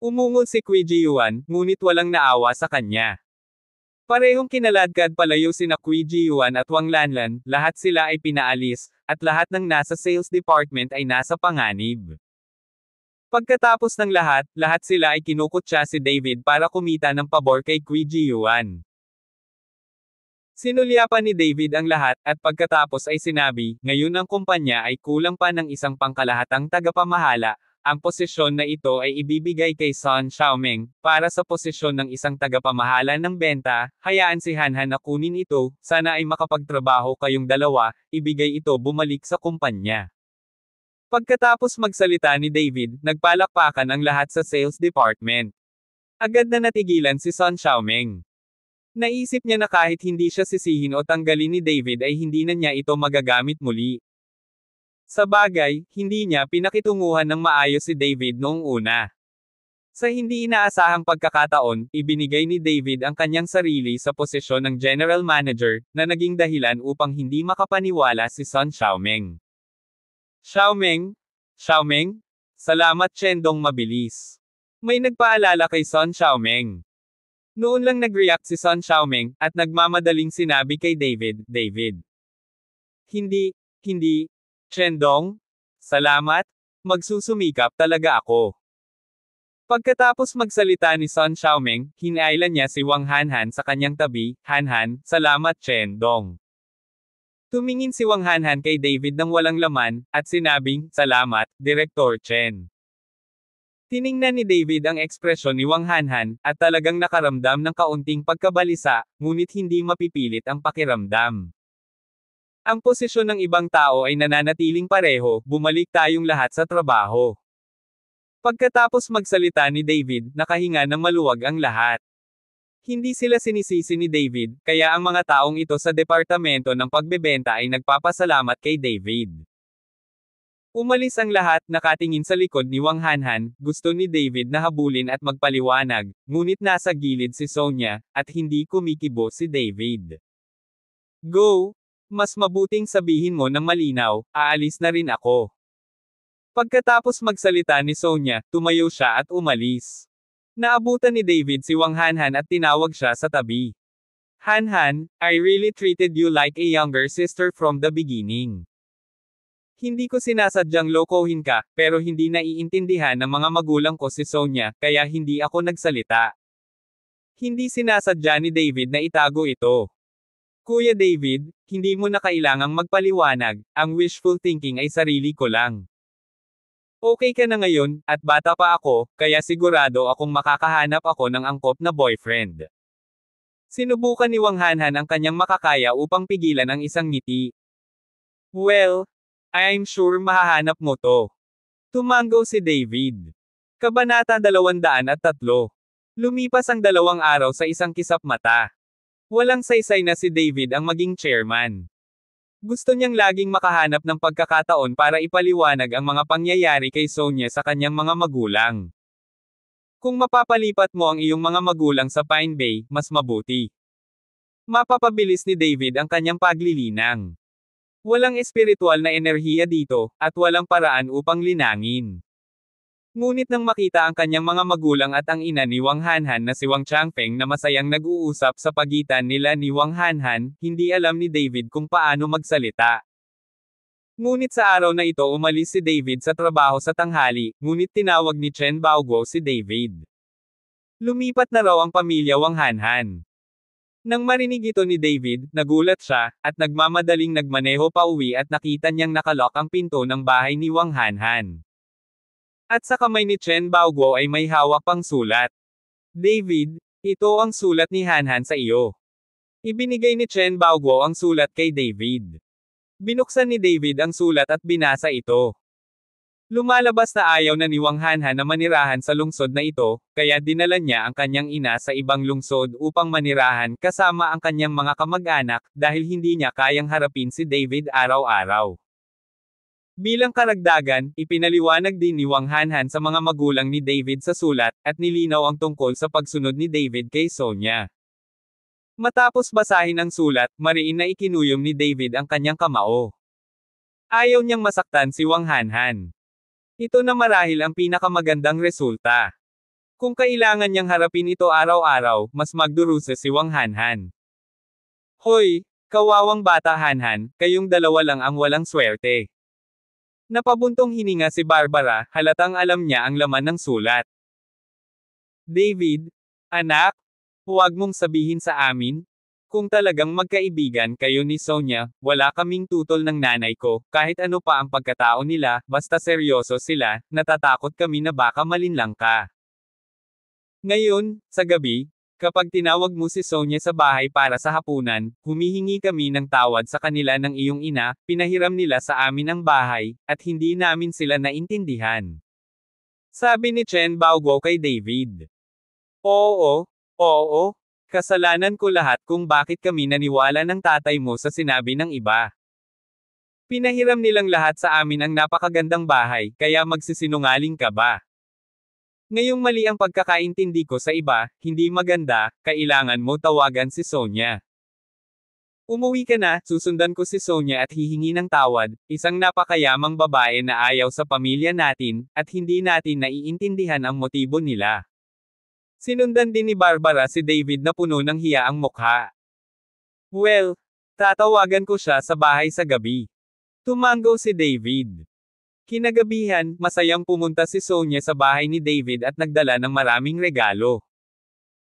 Umungol si Kui Jiyuan, ngunit walang naawa sa kanya. Parehong kinaladkad palayo si Nakwiji Yuan at Wang Lanlan, lahat sila ay pinaalis, at lahat ng nasa sales department ay nasa panganib. Pagkatapos ng lahat, lahat sila ay kinukutsa si David para kumita ng pabor kay Kwiji Yuan. Sinulyapan ni David ang lahat, at pagkatapos ay sinabi, ngayon ang kumpanya ay kulang pa ng isang pangkalahatang tagapamahala, ang posisyon na ito ay ibibigay kay Sun Xiaoming, para sa posisyon ng isang tagapamahala ng benta, hayaan si Hanhan na kunin ito, sana ay makapagtrabaho kayong dalawa, ibigay ito bumalik sa kumpanya. Pagkatapos magsalita ni David, nagpalakpakan ang lahat sa sales department. Agad na natigilan si Sun Xiaoming. Naisip niya na kahit hindi siya sisihin o tanggalin ni David ay hindi na niya ito magagamit muli. Sa bagay, hindi niya pinakitunguhan ng maayos si David noong una. Sa hindi inaasahang pagkakataon, ibinigay ni David ang kanyang sarili sa posisyon ng general manager, na naging dahilan upang hindi makapaniwala si Sun Xiaoming. Xiaoming? Xiaoming? Salamat Chendong mabilis. May nagpaalala kay Sun Xiaoming. Noon lang nag-react si Sun Xiaoming at nagmamadaling sinabi kay David, David. Hindi, hindi, Chendong, salamat, magsusumikap talaga ako. Pagkatapos magsalita ni Sun Xiaoming, hinailan niya si Wang Hanhan sa kanyang tabi, Hanhan, salamat Chen Dong. Tumingin si Wang Hanhan kay David ng walang laman, at sinabing, salamat, Direktor Chen. Tiningnan ni David ang ekspresyon ni Wang Hanhan, at talagang nakaramdam ng kaunting pagkabalisa, ngunit hindi mapipilit ang pakiramdam. Ang posisyon ng ibang tao ay nananatiling pareho, bumalik tayong lahat sa trabaho. Pagkatapos magsalita ni David, nakahinga ng maluwag ang lahat. Hindi sila sinisisi ni David, kaya ang mga taong ito sa departamento ng pagbebenta ay nagpapasalamat kay David. Umalis ang lahat, nakatingin sa likod ni Wang Hanhan, gusto ni David na habulin at magpaliwanag, ngunit nasa gilid si Sonya, at hindi kumikibo si David. Go! Mas mabuting sabihin mo ng malinaw, aalis na rin ako. Pagkatapos magsalita ni Sonya, tumayo siya at umalis. Naabutan ni David si Wang Hanhan at tinawag siya sa tabi. Hanhan, I really treated you like a younger sister from the beginning. Hindi ko sinasadyang lokohin ka, pero hindi naiintindihan ng mga magulang ko si Sonya, kaya hindi ako nagsalita. Hindi sinasadya ni David na itago ito. Kuya David, hindi mo na kailangang magpaliwanag, ang wishful thinking ay sarili ko lang. Okay ka na ngayon, at bata pa ako, kaya sigurado akong makakahanap ako ng angkop na boyfriend. Sinubukan ni Wang Hanhan ang kanyang makakaya upang pigilan ang isang ngiti. Well, I'm sure mahahanap mo to. Tumango si David. Kabanata 203. Lumipas ang dalawang araw sa isang kisap mata. Walang saysay na si David ang maging chairman. Gusto niyang laging makahanap ng pagkakataon para ipaliwanag ang mga pangyayari kay Sonia sa kanyang mga magulang. Kung mapapalipat mo ang iyong mga magulang sa Pine Bay, mas mabuti. Mapapabilis ni David ang kanyang paglilinang. Walang espiritual na enerhiya dito, at walang paraan upang linangin. Ngunit nang makita ang kanyang mga magulang at ang ina ni Wang Hanhan na si Wang Changfeng na masayang nag-uusap sa pagitan nila ni Wang Hanhan, hindi alam ni David kung paano magsalita. Ngunit sa araw na ito umalis si David sa trabaho sa tanghali, ngunit tinawag ni Chen Baoguo si David. Lumipat na raw ang pamilya Wang Hanhan. Nang marinig ito ni David, nagulat siya, at nagmamadaling nagmaneho pa uwi at nakita niyang nakalock ang pinto ng bahay ni Wang Hanhan. At sa kamay ni Chen Baoguo ay may hawak pang sulat. David, ito ang sulat ni Hanhan sa iyo. Ibinigay ni Chen Baoguo ang sulat kay David. Binuksan ni David ang sulat at binasa ito. Lumalabas na ayaw na ni Wang Hanhan na manirahan sa lungsod na ito, kaya dinala niya ang kanyang ina sa ibang lungsod upang manirahan kasama ang kanyang mga kamag-anak dahil hindi niya kayang harapin si David araw-araw. Bilang karagdagan, ipinaliwanag din ni Wang Hanhan sa mga magulang ni David sa sulat, at nilinaw ang tungkol sa pagsunod ni David kay Sonya. Matapos basahin ang sulat, mariin na ikinuyom ni David ang kanyang kamao. Ayaw niyang masaktan si Wang Hanhan. Ito na marahil ang pinakamagandang resulta. Kung kailangan niyang harapin ito araw-araw, mas magdurusa si Wang Hanhan. Hoy, kawawang bata Hanhan, kayong dalawa lang ang walang swerte. Napabuntong hininga si Barbara, halatang alam niya ang laman ng sulat. David, anak, huwag mong sabihin sa amin, kung talagang magkaibigan kayo ni Sonia, wala kaming tutol ng nanay ko, kahit ano pa ang pagkatao nila, basta seryoso sila, natatakot kami na baka malinlang ka. Ngayon, sa gabi, Kapag tinawag mo si Sonya sa bahay para sa hapunan, humihingi kami ng tawad sa kanila ng iyong ina, pinahiram nila sa amin ang bahay, at hindi namin sila naintindihan. Sabi ni Chen Baoguo kay David. Oo, oo, kasalanan ko lahat kung bakit kami naniwala ng tatay mo sa sinabi ng iba. Pinahiram nilang lahat sa amin ang napakagandang bahay, kaya magsisinungaling ka ba? Ngayong mali ang pagkakaintindi ko sa iba, hindi maganda, kailangan mo tawagan si Sonya. Umuwi ka na, susundan ko si Sonya at hihingi ng tawad, isang napakayamang babae na ayaw sa pamilya natin, at hindi natin naiintindihan ang motibo nila. Sinundan din ni Barbara si David na puno ng hiya ang mukha. Well, tatawagan ko siya sa bahay sa gabi. Tumango si David. Kinagabihan, masayang pumunta si Sonya sa bahay ni David at nagdala ng maraming regalo.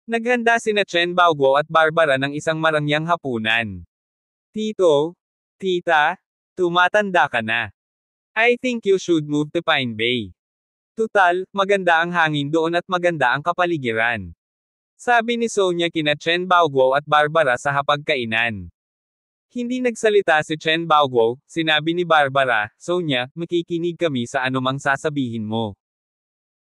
Naghanda sina Chen Baoguo at Barbara ng isang marangyang hapunan. Tito, tita, tumatanda ka na. I think you should move to Pine Bay. Tutal, maganda ang hangin doon at maganda ang kapaligiran. Sabi ni Sonya kina Chen Baoguo at Barbara sa hapagkainan. Hindi nagsalita si Chen Baoguo, sinabi ni Barbara, Sonia, makikinig kami sa anumang sasabihin mo.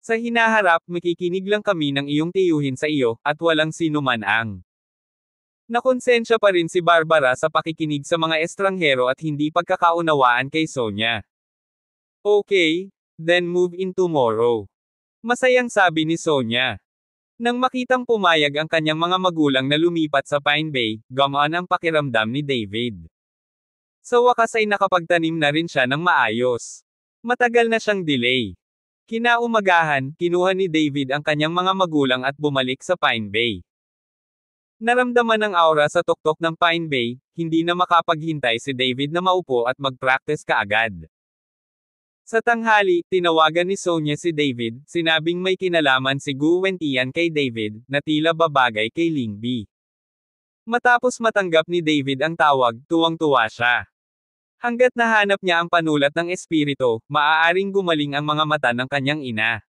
Sa hinaharap, makikinig lang kami ng iyong tiyuhin sa iyo, at walang sinuman man ang. Nakonsensya pa rin si Barbara sa pakikinig sa mga estranghero at hindi pagkakaunawaan kay Sonia. Okay, then move in tomorrow. Masayang sabi ni Sonia. Nang makitang pumayag ang kanyang mga magulang na lumipat sa Pine Bay, gumaan ang pakiramdam ni David. Sa wakas ay nakapagtanim na rin siya ng maayos. Matagal na siyang delay. Kinaumagahan, kinuha ni David ang kanyang mga magulang at bumalik sa Pine Bay. Naramdaman ang aura sa tuktok ng Pine Bay, hindi na makapaghintay si David na maupo at mag-practice kaagad. Sa tanghali, tinawagan ni Sonya si David, sinabing may kinalaman si Guwentian kay David, na tila babagay kay Lingbi. Matapos matanggap ni David ang tawag, tuwang-tuwa siya. Hanggat nahanap niya ang panulat ng espirito, maaaring gumaling ang mga mata ng kanyang ina.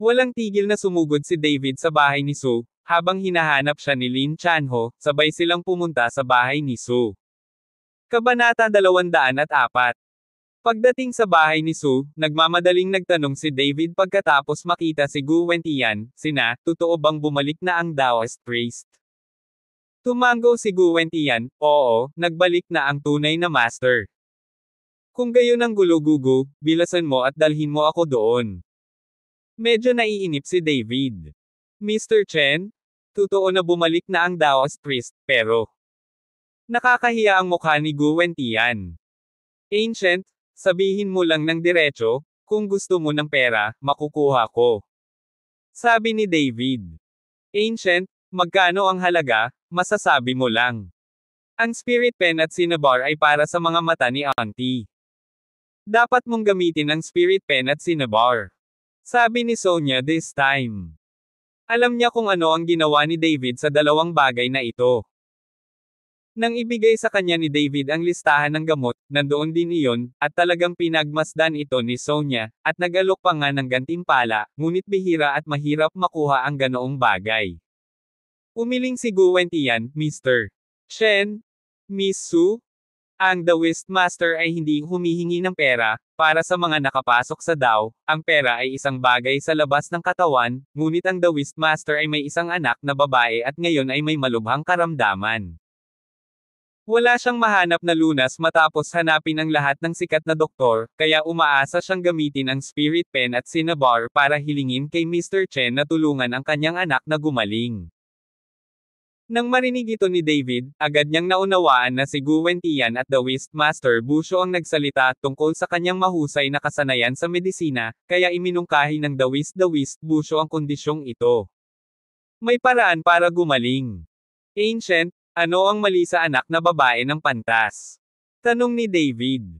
Walang tigil na sumugod si David sa bahay ni Su, habang hinahanap siya ni Lin Chanho, sabay silang pumunta sa bahay ni Su. Kabanata 204 Pagdating sa bahay ni Sue, nagmamadaling nagtanong si David pagkatapos makita si Gu Wentian, sina, totoo bang bumalik na ang Taoist priest? Tumango si Gu Wentian, oo, nagbalik na ang tunay na master. Kung gayon ang gulo gulugugo, bilasan mo at dalhin mo ako doon. Medyo naiinip si David. Mr. Chen, totoo na bumalik na ang Taoist priest, pero... Nakakahiya ang mukha ni Gu Wentian. Ancient, Sabihin mo lang ng diretso, kung gusto mo ng pera, makukuha ko. Sabi ni David. Ancient, magkano ang halaga, masasabi mo lang. Ang spirit pen at cinnabar ay para sa mga mata ni auntie. Dapat mong gamitin ang spirit pen at cinnabar. Sabi ni Sonia this time. Alam niya kung ano ang ginawa ni David sa dalawang bagay na ito. Nang ibigay sa kanya ni David ang listahan ng gamot, nandoon din iyon, at talagang pinagmasdan ito ni Sonya, at nagalok pa nga ng gantimpala, ngunit bihira at mahirap makuha ang ganoong bagay. Umiling si Guwen Tian, Mr. Chen, Miss Su, ang The West Master ay hindi humihingi ng pera, para sa mga nakapasok sa daw, ang pera ay isang bagay sa labas ng katawan, ngunit ang The West Master ay may isang anak na babae at ngayon ay may malubhang karamdaman. Wala siyang mahanap na lunas matapos hanapin ang lahat ng sikat na doktor, kaya umaasa siyang gamitin ang spirit pen at cinnabar para hilingin kay Mr. Chen na tulungan ang kanyang anak na gumaling. Nang marinig ito ni David, agad niyang naunawaan na si Gu Tian at the Whist Master Busho ang nagsalita tungkol sa kanyang mahusay na kasanayan sa medisina, kaya iminungkahi ng the Whist the Whist Busho ang kondisyong ito. May paraan para gumaling. Ancient, ano ang mali sa anak na babae ng pantas? Tanong ni David.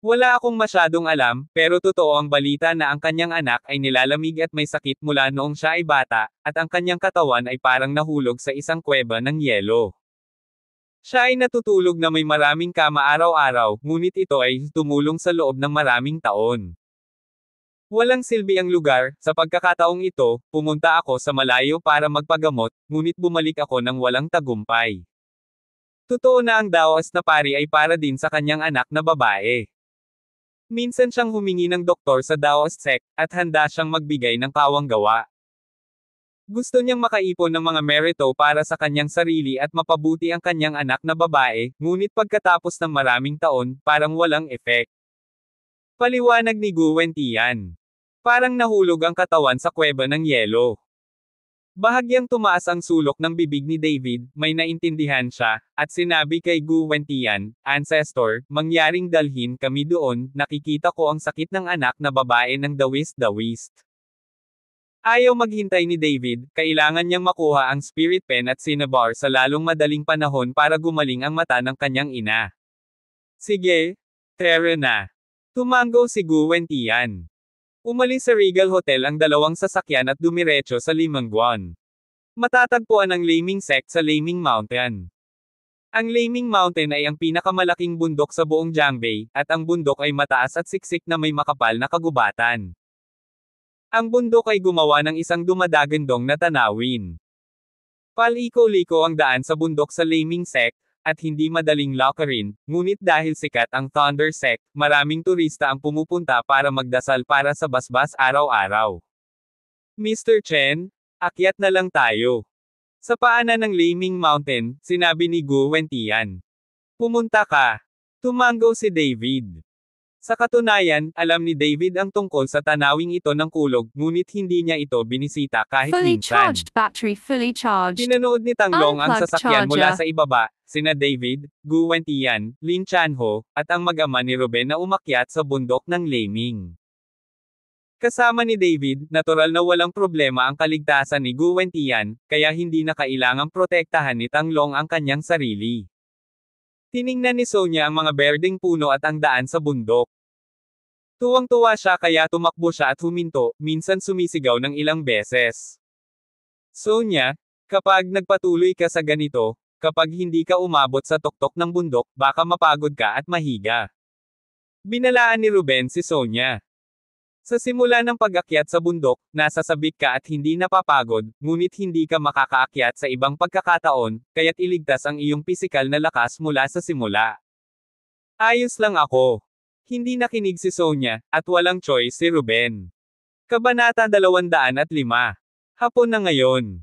Wala akong masyadong alam, pero totoo ang balita na ang kanyang anak ay nilalamig at may sakit mula noong siya ay bata, at ang kanyang katawan ay parang nahulog sa isang kweba ng yelo. Siya ay natutulog na may maraming kama araw-araw, ngunit ito ay tumulong sa loob ng maraming taon. Walang silbi ang lugar, sa pagkakataong ito, pumunta ako sa malayo para magpagamot, ngunit bumalik ako ng walang tagumpay. Totoo na ang daos na pari ay para din sa kanyang anak na babae. Minsan siyang humingi ng doktor sa Daos sect, at handa siyang magbigay ng gawa. Gusto niyang makaipon ng mga merito para sa kanyang sarili at mapabuti ang kanyang anak na babae, ngunit pagkatapos ng maraming taon, parang walang effect. Paliwanag ni Guwentian. Parang nahulog ang katawan sa kuweba ng yelo. Bahagyang tumaas ang sulok ng bibig ni David, may naintindihan siya, at sinabi kay Guwentian, Ancestor, mangyaring dalhin kami doon, nakikita ko ang sakit ng anak na babae ng dawis-dawist. Ayaw maghintay ni David, kailangan niyang makuha ang spirit pen at cinnabar sa lalong madaling panahon para gumaling ang mata ng kanyang ina. Sige, tera na. Tumango si Guwentian. Umalis sa Regal Hotel ang dalawang sasakyan at dumiretso sa limang Limangguan. Matatagpuan ang Laming Sect sa Laming Mountain. Ang Laming Mountain ay ang pinakamalaking bundok sa buong Jiangbei, at ang bundok ay mataas at siksik na may makapal na kagubatan. Ang bundok ay gumawa ng isang dumadagendong na tanawin. Paliko-liko ang daan sa bundok sa Laming Sect, at hindi madaling lockerin, ngunit dahil sikat ang Thunder Sect, maraming turista ang pumupunta para magdasal para sa basbas araw-araw. Mr. Chen, akyat na lang tayo. Sa paanan ng Laming Mountain, sinabi ni Gu Wentian. Pumunta ka. Tumango si David. Sa katunayan, alam ni David ang tungkol sa tanawing ito ng kulog, ngunit hindi niya ito binisita kahit fully minsan. Charged battery, fully charged. Pinanood ni Tanglong ang sasakyan charger. mula sa ibaba, sina David, Gu Wentian, Lin Chanho, at ang mag-ama ni Ruben na umakyat sa bundok ng Laming. Kasama ni David, natural na walang problema ang kaligtasan ni Gu Wentian, kaya hindi na kailangang protektahan ni Tanglong ang kanyang sarili. Tiningnan ni Sonya ang mga berding puno at ang daan sa bundok. Tuwang-tuwa siya kaya tumakbo siya at huminto, minsan sumisigaw ng ilang beses. Sonia, kapag nagpatuloy ka sa ganito, kapag hindi ka umabot sa tuktok ng bundok, baka mapagod ka at mahiga. Binalaan ni Ruben si Sonia. Sa simula ng pag-akyat sa bundok, nasasabik ka at hindi napapagod, ngunit hindi ka makakaakyat sa ibang pagkakataon, kaya't iligtas ang iyong pisikal na lakas mula sa simula. Ayos lang ako. Hindi nakinig si Sonya, at walang choice si Ruben. Kabanata 205. Hapon na ngayon.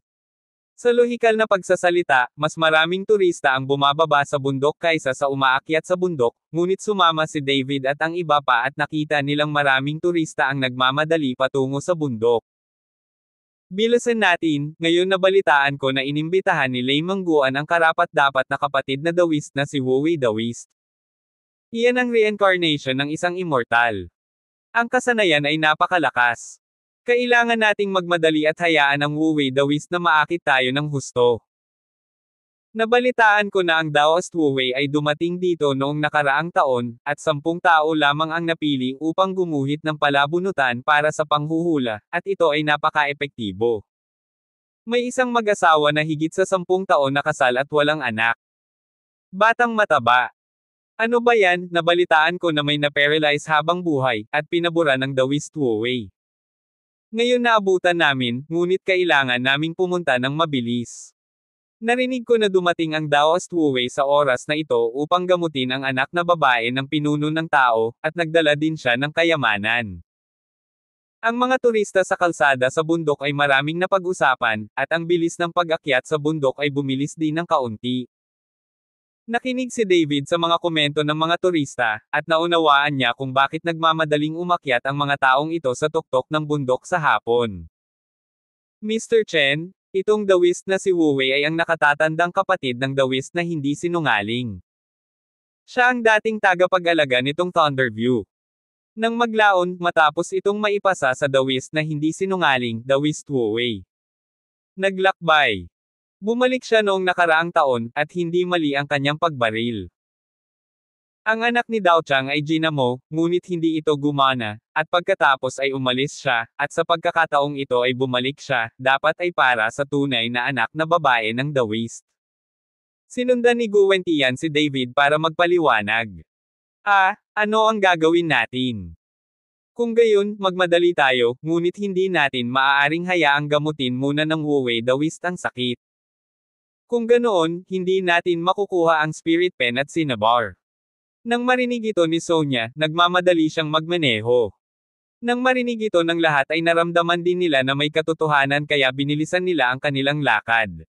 Sa lohikal na pagsasalita, mas maraming turista ang bumababa sa bundok kaysa sa umaakyat sa bundok, ngunit sumama si David at ang iba pa at nakita nilang maraming turista ang nagmamadali patungo sa bundok. Bilasan natin, ngayon nabalitaan ko na inimbitahan ni Lei Mangguan ang karapat-dapat na kapatid na Dawist na si The Dawist. Iyan ang reincarnation ng isang immortal. Ang kasanayan ay napakalakas. Kailangan nating magmadali at hayaan ang wu Wuwei Dawis na maakit tayo ng husto. Nabalitaan ko na ang Daoist Wu-Wei ay dumating dito noong nakaraang taon, at sampung tao lamang ang napili upang gumuhit ng palabunutan para sa panghuhula, at ito ay napaka-epektibo. May isang mag-asawa na higit sa sampung taon na kasal at walang anak. Batang mataba, ano ba yan, nabalitaan ko na may na-paralyze habang buhay, at pinabura ng The West Way. Ngayon naabutan namin, ngunit kailangan naming pumunta ng mabilis. Narinig ko na dumating ang Daoist Wuwei sa oras na ito upang gamutin ang anak na babae ng pinuno ng tao, at nagdala din siya ng kayamanan. Ang mga turista sa kalsada sa bundok ay maraming napag-usapan, at ang bilis ng pag-akyat sa bundok ay bumilis din ng kaunti. Nakinig si David sa mga komento ng mga turista, at naunawaan niya kung bakit nagmamadaling umakyat ang mga taong ito sa tuktok ng bundok sa hapon. Mr. Chen, itong dawis na si Wu Wei ay ang nakatatandang kapatid ng dawis na hindi sinungaling. Siya ang dating tagapag-alaga nitong Thunderview. Nang maglaon, matapos itong maipasa sa dawis na hindi sinungaling, dawis Wuwei. Naglakbay. Bumalik siya noong nakaraang taon, at hindi mali ang kanyang pagbaril. Ang anak ni Dao Chang ay Gina Mo, ngunit hindi ito gumana, at pagkatapos ay umalis siya, at sa pagkakataong ito ay bumalik siya, dapat ay para sa tunay na anak na babae ng The Waste. Sinundan ni Guwen Tian si David para magpaliwanag. Ah, ano ang gagawin natin? Kung gayon, magmadali tayo, ngunit hindi natin maaaring hayaang gamutin muna ng Wuwei The West ang sakit. Kung ganoon, hindi natin makukuha ang spirit pen at sinabar. Nang marinig ito ni Sonya, nagmamadali siyang magmaneho. Nang marinig ito ng lahat ay naramdaman din nila na may katotohanan kaya binilisan nila ang kanilang lakad.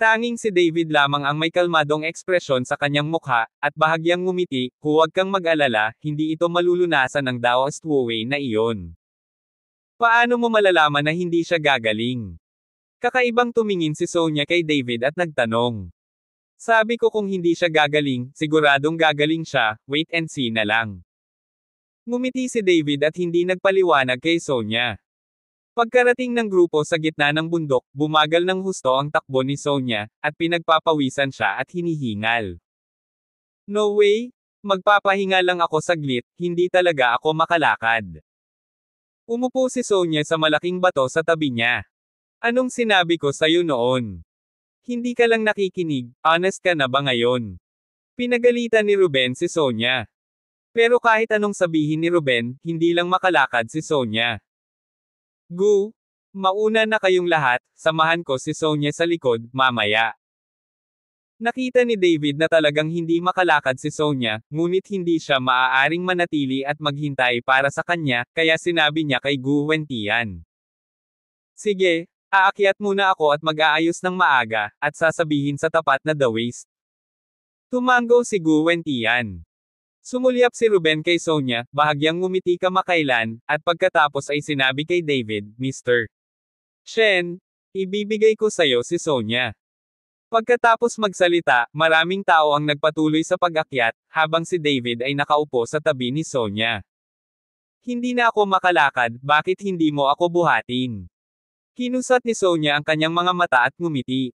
Tanging si David lamang ang may kalmadong ekspresyon sa kanyang mukha, at bahagyang ngumiti, huwag kang mag-alala, hindi ito malulunasan ng Daoist Wu Wei na iyon. Paano mo malalaman na hindi siya gagaling? Kakaibang tumingin si Sonya kay David at nagtanong. Sabi ko kung hindi siya gagaling, siguradong gagaling siya, wait and see na lang. Ngumiti si David at hindi nagpaliwanag kay Sonya. Pagkarating ng grupo sa gitna ng bundok, bumagal ng husto ang takbo ni Sonya, at pinagpapawisan siya at hinihingal. No way, Magpapahinga lang ako saglit, hindi talaga ako makalakad. Umupo si Sonya sa malaking bato sa tabi niya. Anong sinabi ko sa'yo noon? Hindi ka lang nakikinig, honest ka na ba ngayon? Pinagalitan ni Ruben si Sonia. Pero kahit anong sabihin ni Ruben, hindi lang makalakad si Sonia. Gu, mauna na kayong lahat, samahan ko si Sonia sa likod, mamaya. Nakita ni David na talagang hindi makalakad si Sonia, ngunit hindi siya maaaring manatili at maghintay para sa kanya, kaya sinabi niya kay Gu Wentian. Sige, Aakyat muna ako at mag-aayos ng maaga, at sasabihin sa tapat na The Waste. Tumango si Gwen Tian. Sumulyap si Ruben kay Sonia, bahagyang ngumiti kamakailan, at pagkatapos ay sinabi kay David, Mr. Shen, ibibigay ko sa'yo si Sonia. Pagkatapos magsalita, maraming tao ang nagpatuloy sa pag-akyat, habang si David ay nakaupo sa tabi ni Sonia. Hindi na ako makalakad, bakit hindi mo ako buhatin? Kinusat ni Sonya ang kanyang mga mata at ngumiti.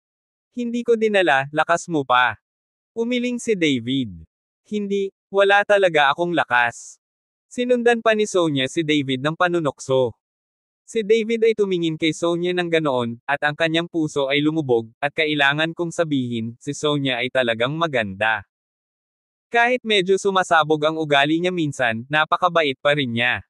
Hindi ko dinala, lakas mo pa. Umiling si David. Hindi, wala talaga akong lakas. Sinundan pa ni Sonya si David ng panunokso. Si David ay tumingin kay Sonya ng ganoon, at ang kanyang puso ay lumubog, at kailangan kong sabihin, si Sonya ay talagang maganda. Kahit medyo sumasabog ang ugali niya minsan, napakabait pa rin niya.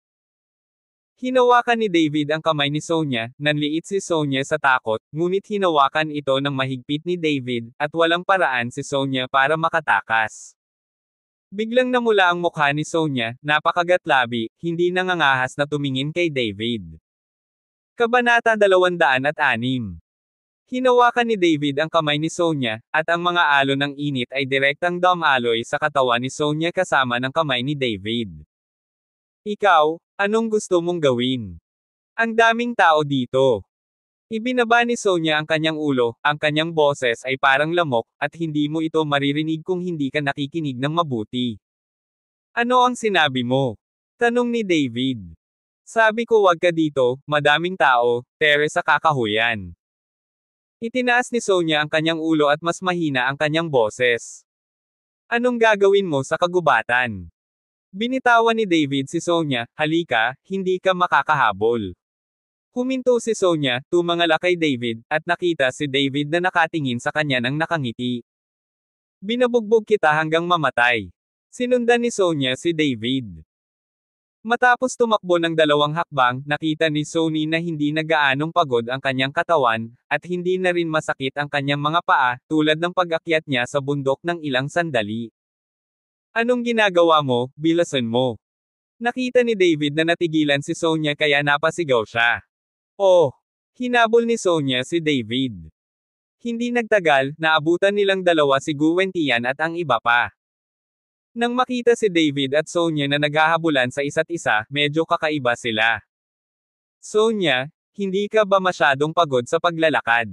Hinawakan ni David ang kamay ni Sonya, nanliit si Sonya sa takot, ngunit hinawakan ito ng mahigpit ni David, at walang paraan si Sonya para makatakas. Biglang namula ang mukha ni Sonya, napakagatlabi, hindi nangangahas na tumingin kay David. Kabanata 206 Hinawakan ni David ang kamay ni Sonya, at ang mga alo ng init ay direktang dumaloy sa katawan ni Sonya kasama ng kamay ni David. Ikaw, anong gusto mong gawin? Ang daming tao dito. Ibinaba ni Sonya ang kanyang ulo, ang kanyang boses ay parang lamok, at hindi mo ito maririnig kung hindi ka nakikinig ng mabuti. Ano ang sinabi mo? Tanong ni David. Sabi ko wag ka dito, madaming tao, Teresa kakahuyan. Itinaas ni Sonya ang kanyang ulo at mas mahina ang kanyang boses. Anong gagawin mo sa kagubatan? Binitawan ni David si Sonya, halika, hindi ka makakahabol. Huminto si Sonya, tumangala kay David, at nakita si David na nakatingin sa kanya ng nakangiti. Binabugbog kita hanggang mamatay. Sinundan ni Sonya si David. Matapos tumakbo ng dalawang hakbang, nakita ni Sony na hindi na gaanong pagod ang kanyang katawan, at hindi na rin masakit ang kanyang mga paa, tulad ng pag-akyat niya sa bundok ng ilang sandali. Anong ginagawa mo, bilasan mo? Nakita ni David na natigilan si Sonya kaya napasigaw siya. Oh! Hinabol ni Sonya si David. Hindi nagtagal, naabutan nilang dalawa si Guwentian at ang iba pa. Nang makita si David at Sonya na naghahabulan sa isa't isa, medyo kakaiba sila. Sonya, hindi ka ba masyadong pagod sa paglalakad?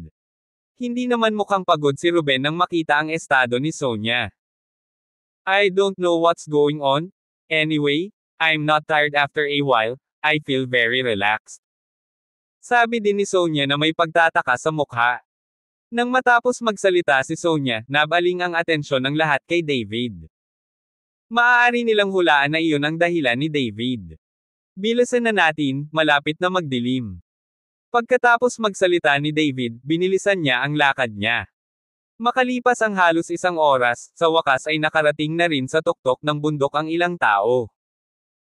Hindi naman mukhang pagod si Ruben nang makita ang estado ni Sonya. I don't know what's going on. Anyway, I'm not tired after a while, I feel very relaxed. Sabi din ni Sonia na may pagtataka sa mukha. Nang matapos magsalita si Sonia, nabaling ang atensyon ng lahat kay David. Maaari nilang hulaan na iyon ang dahilan ni David. Bilasan na natin, malapit na magdilim. Pagkatapos magsalita ni David, binilisan niya ang lakad niya. Makalipas ang halos isang oras, sa wakas ay nakarating na rin sa tuktok ng bundok ang ilang tao.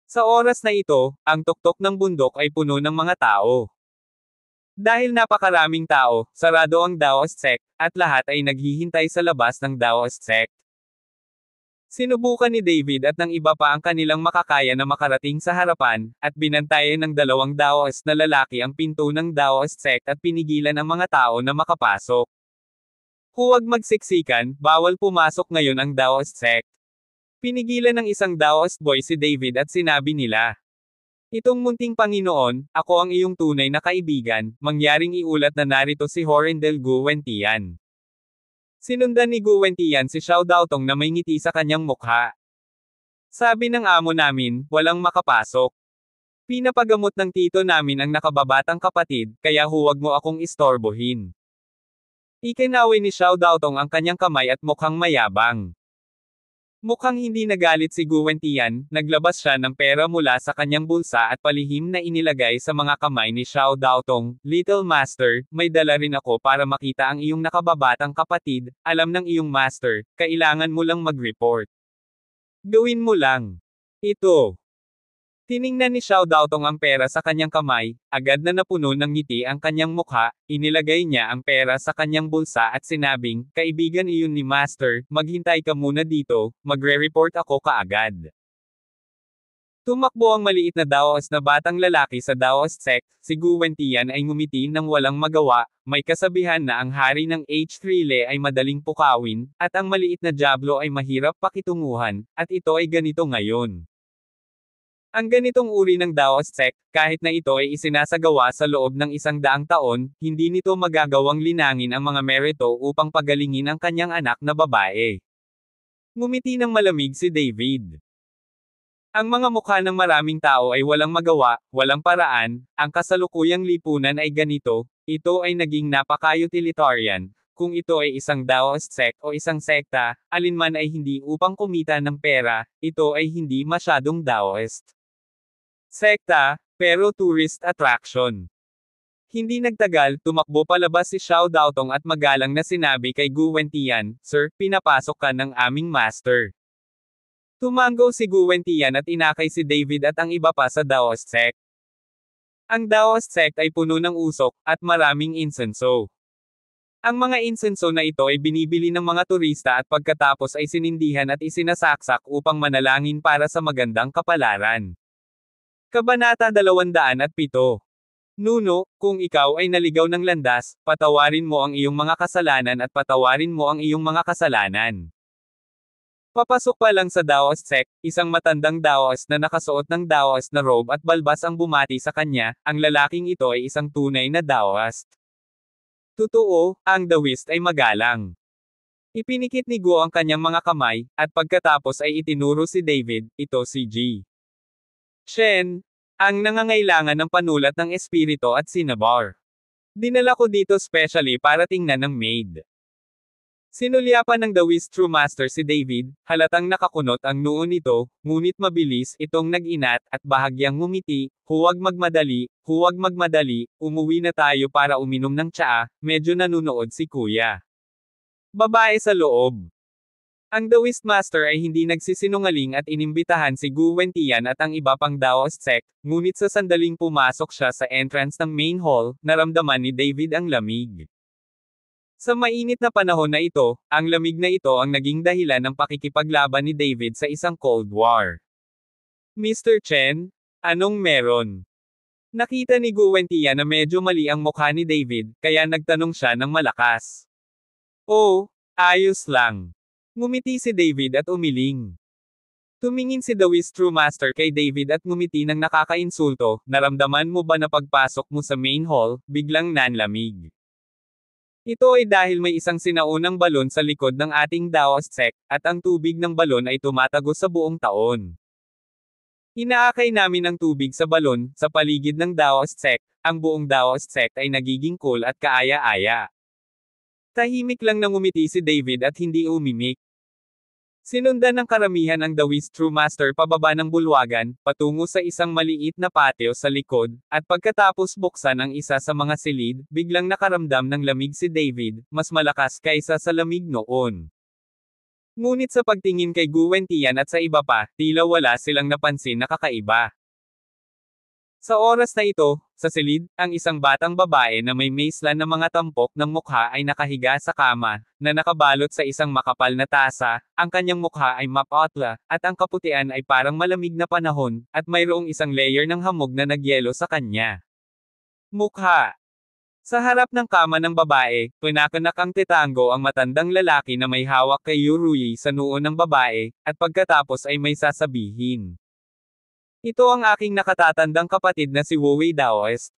Sa oras na ito, ang tuktok ng bundok ay puno ng mga tao. Dahil napakaraming tao, sarado ang Daoist sect, at lahat ay naghihintay sa labas ng Daoist sect. Sinubukan ni David at ng iba pa ang kanilang makakaya na makarating sa harapan, at binantayan ng dalawang Daoist na lalaki ang pinto ng Daoist sect at pinigilan ang mga tao na makapasok. Huwag magsiksikan, bawal pumasok ngayon ang Daoist sect. Pinigilan ng isang Daoist boy si David at sinabi nila. Itong munting Panginoon, ako ang iyong tunay na kaibigan, mangyaring iulat na narito si Horendel Guwentian. Sinundan ni Guwentian si Xiao Daotong na may ngiti sa kanyang mukha. Sabi ng amo namin, walang makapasok. Pinapagamot ng tito namin ang nakababatang kapatid, kaya huwag mo akong istorbohin. Ikinaway ni Xiao Daotong ang kanyang kamay at mukhang mayabang. Mukhang hindi nagalit si Gu Wentian, naglabas siya ng pera mula sa kanyang bulsa at palihim na inilagay sa mga kamay ni Xiao Daotong, Little Master, may dala rin ako para makita ang iyong nakababatang kapatid, alam ng iyong master, kailangan mo lang mag-report. Gawin mo lang. Ito. Tiningnan ni Xiao Daotong ang pera sa kanyang kamay, agad na napuno ng ngiti ang kanyang mukha, inilagay niya ang pera sa kanyang bulsa at sinabing, Kaibigan iyon ni Master, maghintay ka muna dito, magre-report ako kaagad. Tumakbo ang maliit na Daoist na batang lalaki sa Daoist sect, si Guwen Tian ay ngumiti ng walang magawa, may kasabihan na ang hari ng H3 Le ay madaling pukawin, at ang maliit na Diablo ay mahirap pakitunguhan, at ito ay ganito ngayon. Ang ganitong uri ng Daoist sect, kahit na ito ay isinasagawa sa loob ng isang daang taon, hindi nito magagawang linangin ang mga merito upang pagalingin ang kanyang anak na babae. Ngumiti ng malamig si David. Ang mga mukha ng maraming tao ay walang magawa, walang paraan, ang kasalukuyang lipunan ay ganito, ito ay naging napaka-utilitarian, kung ito ay isang Daoist sect o isang sekta, alinman ay hindi upang kumita ng pera, ito ay hindi masyadong Daoist. Sekta, pero tourist attraction. Hindi nagtagal, tumakbo palabas si Xiao Daotong at magalang na sinabi kay Gu Wentian, Sir, pinapasok ka ng aming master. Tumango si Gu Wentian at inakay si David at ang iba pa sa Daoist sect. Ang Daoist sect ay puno ng usok, at maraming insenso. Ang mga insenso na ito ay binibili ng mga turista at pagkatapos ay sinindihan at isinasaksak upang manalangin para sa magandang kapalaran. Kabanata 207. Nuno, kung ikaw ay naligaw ng landas, patawarin mo ang iyong mga kasalanan at patawarin mo ang iyong mga kasalanan. Papasok pa lang sa Daoist sect, isang matandang Daoist na nakasuot ng Daoist na robe at balbas ang bumati sa kanya, ang lalaking ito ay isang tunay na Daoist. Totoo, ang Daoist ay magalang. Ipinikit ni Guo ang kanyang mga kamay, at pagkatapos ay itinuro si David, ito si G. Chen, ang nangangailangan ng panulat ng espirito at sinabar. Dinala ko dito specially para tingnan ng maid. Sinulyapan ng The dawis true master si David, halatang nakakunot ang noo nito, ngunit mabilis itong nag-inat at bahagyang ngumiti, huwag magmadali, huwag magmadali, umuwi na tayo para uminom ng tsaa, medyo nanunood si kuya. Babae sa loob. Ang The Wistmaster ay hindi nagsisinungaling at inimbitahan si Gu Wentian at ang iba pang Daoist sect, ngunit sa sandaling pumasok siya sa entrance ng main hall, naramdaman ni David ang lamig. Sa mainit na panahon na ito, ang lamig na ito ang naging dahilan ng pakikipaglaban ni David sa isang Cold War. Mr. Chen, anong meron? Nakita ni Gu Wentian na medyo mali ang mukha ni David, kaya nagtanong siya ng malakas. Oh, ayos lang. Ngumiti si David at umiling. Tumingin si Dawis True Master kay David at ngumiti ng nakakainsulto, naramdaman mo ba na pagpasok mo sa main hall, biglang nanlamig. Ito ay dahil may isang sinaunang balon sa likod ng ating Daos Sec, at ang tubig ng balon ay tumatago sa buong taon. Inaakay namin ang tubig sa balon, sa paligid ng Daos Sec, ang buong Daos Sec ay nagiging cool at kaaya-aya. Tahimik lang nang umiti si David at hindi umimik. Sinundan ng karamihan ang The dawis True Master pababa ng bulwagan, patungo sa isang maliit na patio sa likod, at pagkatapos buksan ang isa sa mga silid, biglang nakaramdam ng lamig si David, mas malakas kaysa sa lamig noon. Ngunit sa pagtingin kay Guwentian at sa iba pa, tila wala silang napansin na kakaiba. Sa oras na ito, sa silid, ang isang batang babae na may maisla na mga tampok ng mukha ay nakahiga sa kama, na nakabalot sa isang makapal na tasa, ang kanyang mukha ay mapotla, at ang kaputian ay parang malamig na panahon, at mayroong isang layer ng hamog na nagyelo sa kanya. Mukha Sa harap ng kama ng babae, pinakanak ang titango ang matandang lalaki na may hawak kay Yurui sa noo ng babae, at pagkatapos ay may sasabihin. Ito ang aking nakatatandang kapatid na si Wu Wei Daoist.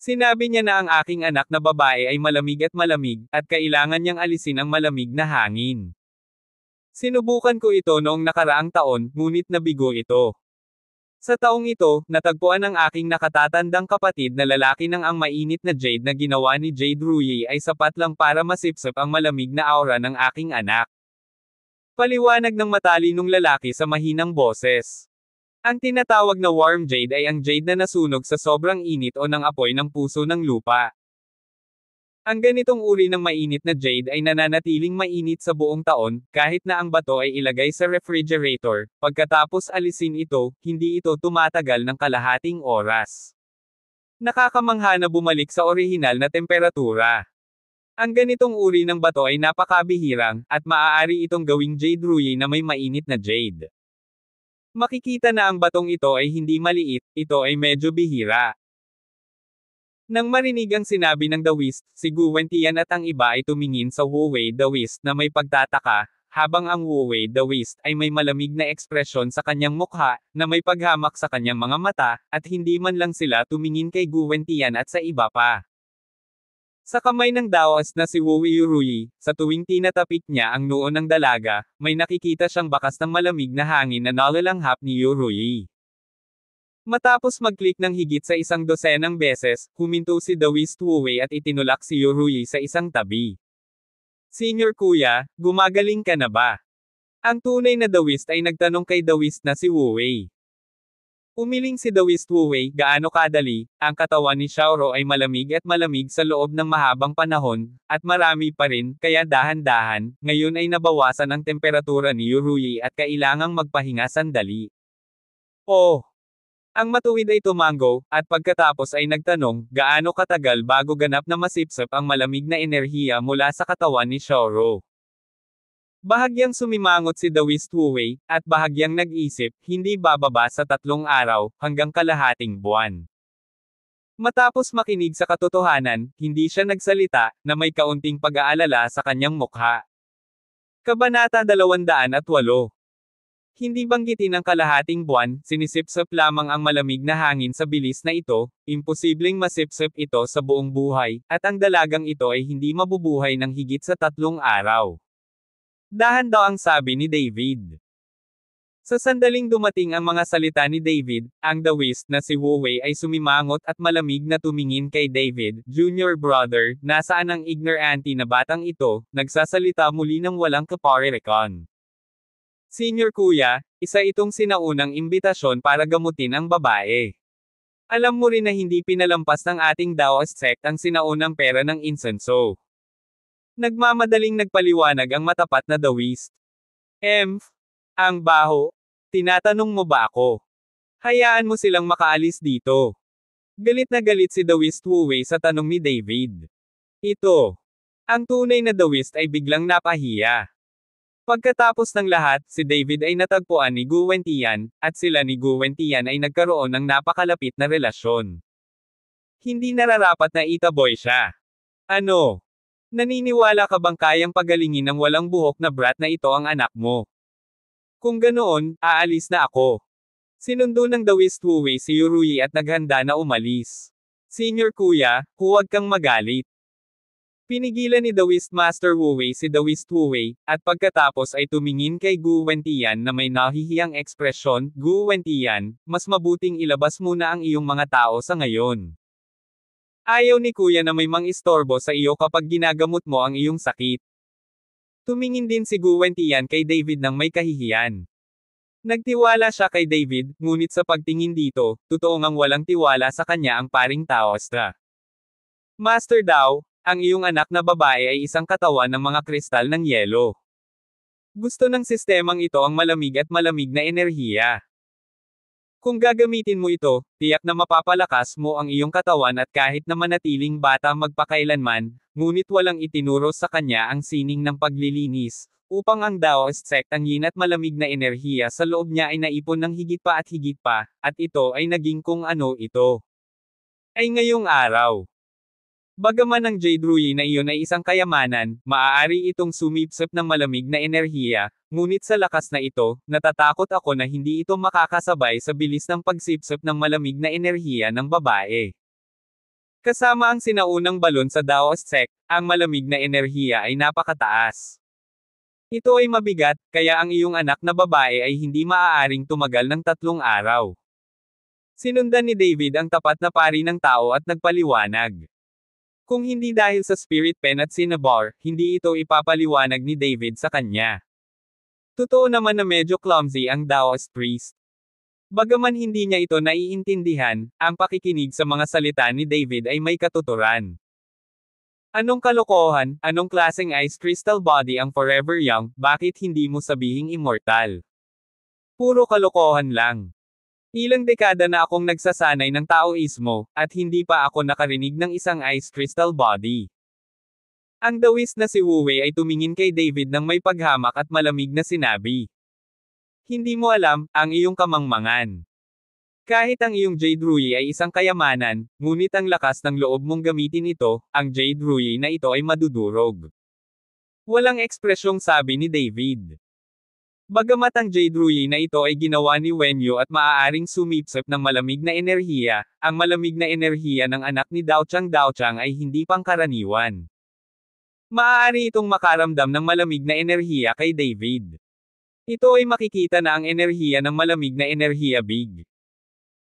Sinabi niya na ang aking anak na babae ay malamig at malamig, at kailangan niyang alisin ang malamig na hangin. Sinubukan ko ito noong nakaraang taon, ngunit nabigo ito. Sa taong ito, natagpuan ng aking nakatatandang kapatid na lalaki ng ang mainit na jade na ginawa ni Jade Ruyi ay sapat lang para masipsip ang malamig na aura ng aking anak. Paliwanag ng matalinong lalaki sa mahinang boses. Ang tinatawag na warm jade ay ang jade na nasunog sa sobrang init o ng apoy ng puso ng lupa. Ang ganitong uri ng mainit na jade ay nananatiling mainit sa buong taon, kahit na ang bato ay ilagay sa refrigerator, pagkatapos alisin ito, hindi ito tumatagal ng kalahating oras. Nakakamangha na bumalik sa orihinal na temperatura. Ang ganitong uri ng bato ay napakabihirang, at maaari itong gawing jade ruye na may mainit na jade. Makikita na ang batong ito ay hindi maliit, ito ay medyo bihira. Nang marinig ang sinabi ng The Wist, si Gu Wentian at ang iba ay tumingin sa Wu Wei The Wist na may pagtataka, habang ang Wu Wei The Wist ay may malamig na ekspresyon sa kanyang mukha, na may paghamak sa kanyang mga mata, at hindi man lang sila tumingin kay Gu Wentian at sa iba pa. Sa kamay ng daos na si Wu Yuruyi, sa tuwing tinatapik niya ang noo ng dalaga, may nakikita siyang bakas ng malamig na hangin na nalalanghap ni Yurui. Matapos mag-click ng higit sa isang dosenang beses, huminto si Dawis Tuwei at itinulak si Yurui sa isang tabi. Senior kuya, gumagaling ka na ba? Ang tunay na Dawist ay nagtanong kay Dawist na si Wuwei. Umiling si The West Wuwei gaano kadali, ang katawan ni Xiaoro ay malamig at malamig sa loob ng mahabang panahon, at marami pa rin, kaya dahan-dahan, ngayon ay nabawasan ang temperatura ni Yurui at kailangang magpahinga sandali. Oh! Ang matuwid ay tumango, at pagkatapos ay nagtanong, gaano katagal bago ganap na masipsip ang malamig na enerhiya mula sa katawan ni Xiaoro. Bahagyang sumimangot si The West Wuwei, at bahagyang nag-isip, hindi bababa sa tatlong araw, hanggang kalahating buwan. Matapos makinig sa katotohanan, hindi siya nagsalita, na may kaunting pag-aalala sa kanyang mukha. Kabanata 208 Hindi banggitin ang kalahating buwan, sinisipsip lamang ang malamig na hangin sa bilis na ito, imposibleng masipsip ito sa buong buhay, at ang dalagang ito ay hindi mabubuhay ng higit sa tatlong araw. Dahan daw ang sabi ni David. Sa sandaling dumating ang mga salita ni David, ang The dawis na si Wu Wei ay sumimangot at malamig na tumingin kay David, junior brother, nasaan ang ignorante na batang ito, nagsasalita muli ng walang kaparirikon. Senior kuya, isa itong sinaunang imbitasyon para gamutin ang babae. Alam mo rin na hindi pinalampas ng ating Daoist sect ang sinaunang pera ng insenso. Nagmamadaling nagpaliwanag ang matapat na The dawist. M. Ang baho. Tinatanong mo ba ako? Hayaan mo silang makaalis dito. Galit na galit si Dawist Wuwei sa tanong ni David. Ito. Ang tunay na The Dawist ay biglang napahiya. Pagkatapos ng lahat, si David ay natagpuan ni Guwentian, at sila ni Guwentian ay nagkaroon ng napakalapit na relasyon. Hindi nararapat na itaboy siya. Ano? Naniniwala ka bang kayang pagalingin ng walang buhok na brat na ito ang anak mo? Kung ganoon, aalis na ako. Sinundo ng dawis two-way si Yurui at naghanda na umalis. Senior kuya, huwag kang magalit. Pinigilan ni The West Master Wuwei si The Wist Wuwei, at pagkatapos ay tumingin kay Gu Wentian na may nahihiyang ekspresyon, Gu Wentian, mas mabuting ilabas muna ang iyong mga tao sa ngayon. Ayaw ni kuya na may mangistorbo sa iyo kapag ginagamot mo ang iyong sakit. Tumingin din si Guwentian kay David ng may kahihiyan. Nagtiwala siya kay David, ngunit sa pagtingin dito, totoo ngang walang tiwala sa kanya ang paring Taosta. Master Dao, ang iyong anak na babae ay isang katawan ng mga kristal ng yelo. Gusto ng sistemang ito ang malamig at malamig na enerhiya. Kung gagamitin mo ito, tiyak na mapapalakas mo ang iyong katawan at kahit na manatiling bata magpakailanman, ngunit walang itinuro sa kanya ang sining ng paglilinis, upang ang Daoist sektang yin at malamig na enerhiya sa loob niya ay naipon ng higit pa at higit pa, at ito ay naging kung ano ito. Ay ngayong araw. Bagaman ang jade ruyi na iyon ay isang kayamanan, maaari itong sumipsip ng malamig na enerhiya, ngunit sa lakas na ito, natatakot ako na hindi ito makakasabay sa bilis ng pagsipsip ng malamig na enerhiya ng babae. Kasama ang sinaunang balon sa Daos sect, ang malamig na enerhiya ay napakataas. Ito ay mabigat, kaya ang iyong anak na babae ay hindi maaaring tumagal ng tatlong araw. Sinundan ni David ang tapat na pari ng tao at nagpaliwanag. Kung hindi dahil sa spirit pen at sinabar, hindi ito ipapaliwanag ni David sa kanya. Totoo naman na medyo clumsy ang Daoist priest. Bagaman hindi niya ito naiintindihan, ang pakikinig sa mga salita ni David ay may katuturan. Anong kalokohan, anong klaseng ice crystal body ang forever young, bakit hindi mo sabihing immortal? Puro kalokohan lang. Ilang dekada na akong nagsasanay ng taoismo, at hindi pa ako nakarinig ng isang ice crystal body. Ang dawis na si Wuwei ay tumingin kay David ng may paghamak at malamig na sinabi. Hindi mo alam, ang iyong kamangmangan. Kahit ang iyong Jade Ruyi ay isang kayamanan, ngunit ang lakas ng loob mong gamitin ito, ang Jade Ruyi na ito ay madudurog. Walang ekspresyong sabi ni David. Bagamat ang jade ruyi na ito ay ginawa ni Wenyo at maaaring sumipsip ng malamig na enerhiya, ang malamig na enerhiya ng anak ni Daochang Daochang ay hindi pangkaraniwan. Maaari itong makaramdam ng malamig na enerhiya kay David. Ito ay makikita na ang enerhiya ng malamig na enerhiya big.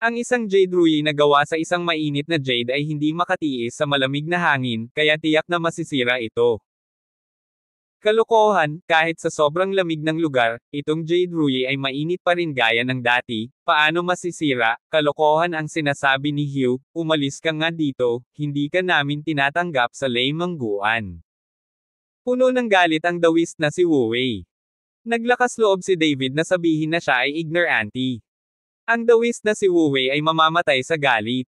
Ang isang jade ruyi na gawa sa isang mainit na jade ay hindi makatiis sa malamig na hangin, kaya tiyak na masisira ito. Kalokohan, kahit sa sobrang lamig ng lugar, itong Jade Rui ay mainit pa rin gaya ng dati, paano masisira, kalokohan ang sinasabi ni Hugh, umalis ka nga dito, hindi ka namin tinatanggap sa laymangguan. Puno ng galit ang dawis na si Wu Wei. Naglakas loob si David na sabihin na siya ay ignorante. Ang dawis na si Wu Wei ay mamamatay sa galit.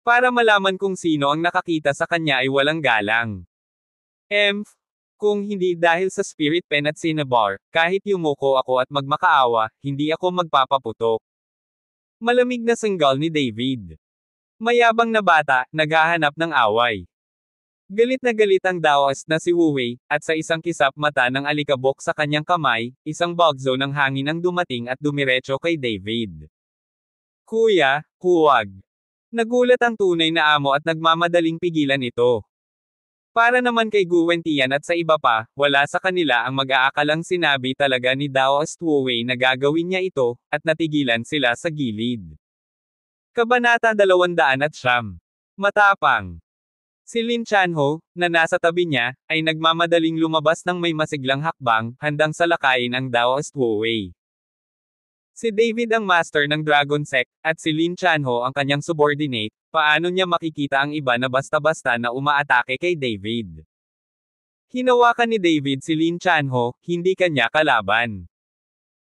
Para malaman kung sino ang nakakita sa kanya ay walang galang. Emph, kung hindi dahil sa spirit pen at cinnabar, kahit yumuko ako at magmakaawa, hindi ako magpapaputok. Malamig na sanggal ni David. Mayabang na bata, naghahanap ng away. Galit na galit ang Daos na si Wuwei, at sa isang kisap mata ng alikabok sa kanyang kamay, isang bagzo ng hangin ang dumating at dumiretso kay David. Kuya, huwag. Nagulat ang tunay na amo at nagmamadaling pigilan ito. Para naman kay Guwentian at sa iba pa, wala sa kanila ang mag-aakalang sinabi talaga ni Dao Astuowei na gagawin niya ito, at natigilan sila sa gilid. Kabanata 200 at Siyam. Matapang. Si Lin Chanho, na nasa tabi niya, ay nagmamadaling lumabas ng may masiglang hakbang, handang salakayin ang Dao Astuowei. Si David ang master ng Dragon Sect, at si Lin Chanho ang kanyang subordinate, Paano niya makikita ang iba na basta-basta na umaatake kay David? Hinawakan ni David si Lin Chanho, hindi kanya kalaban.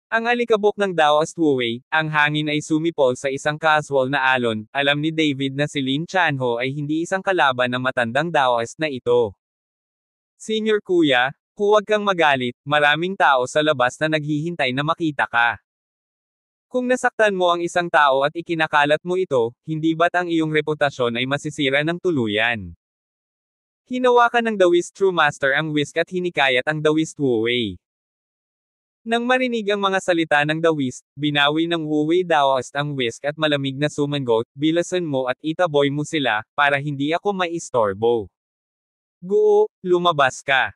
Ang alikabok ng Dao Astuway, ang hangin ay sumipol sa isang casual na alon, alam ni David na si Lin Chanho ay hindi isang kalaban ng matandang Daoist na ito. Senior kuya, huwag kang magalit, maraming tao sa labas na naghihintay na makita ka. Kung nasaktan mo ang isang tao at ikinakalat mo ito, hindi ba't ang iyong reputasyon ay masisira ng tuluyan? Hinawakan ng The dawis True Master ang whisk at hinikayat ang dawis Wu Wei. Nang marinig ang mga salita ng The dawis, binawi ng Wu Wei Daoist ang whisk at malamig na sumanggot, bilasan mo at itaboy mo sila, para hindi ako maistorbo. Guo, lumabas ka.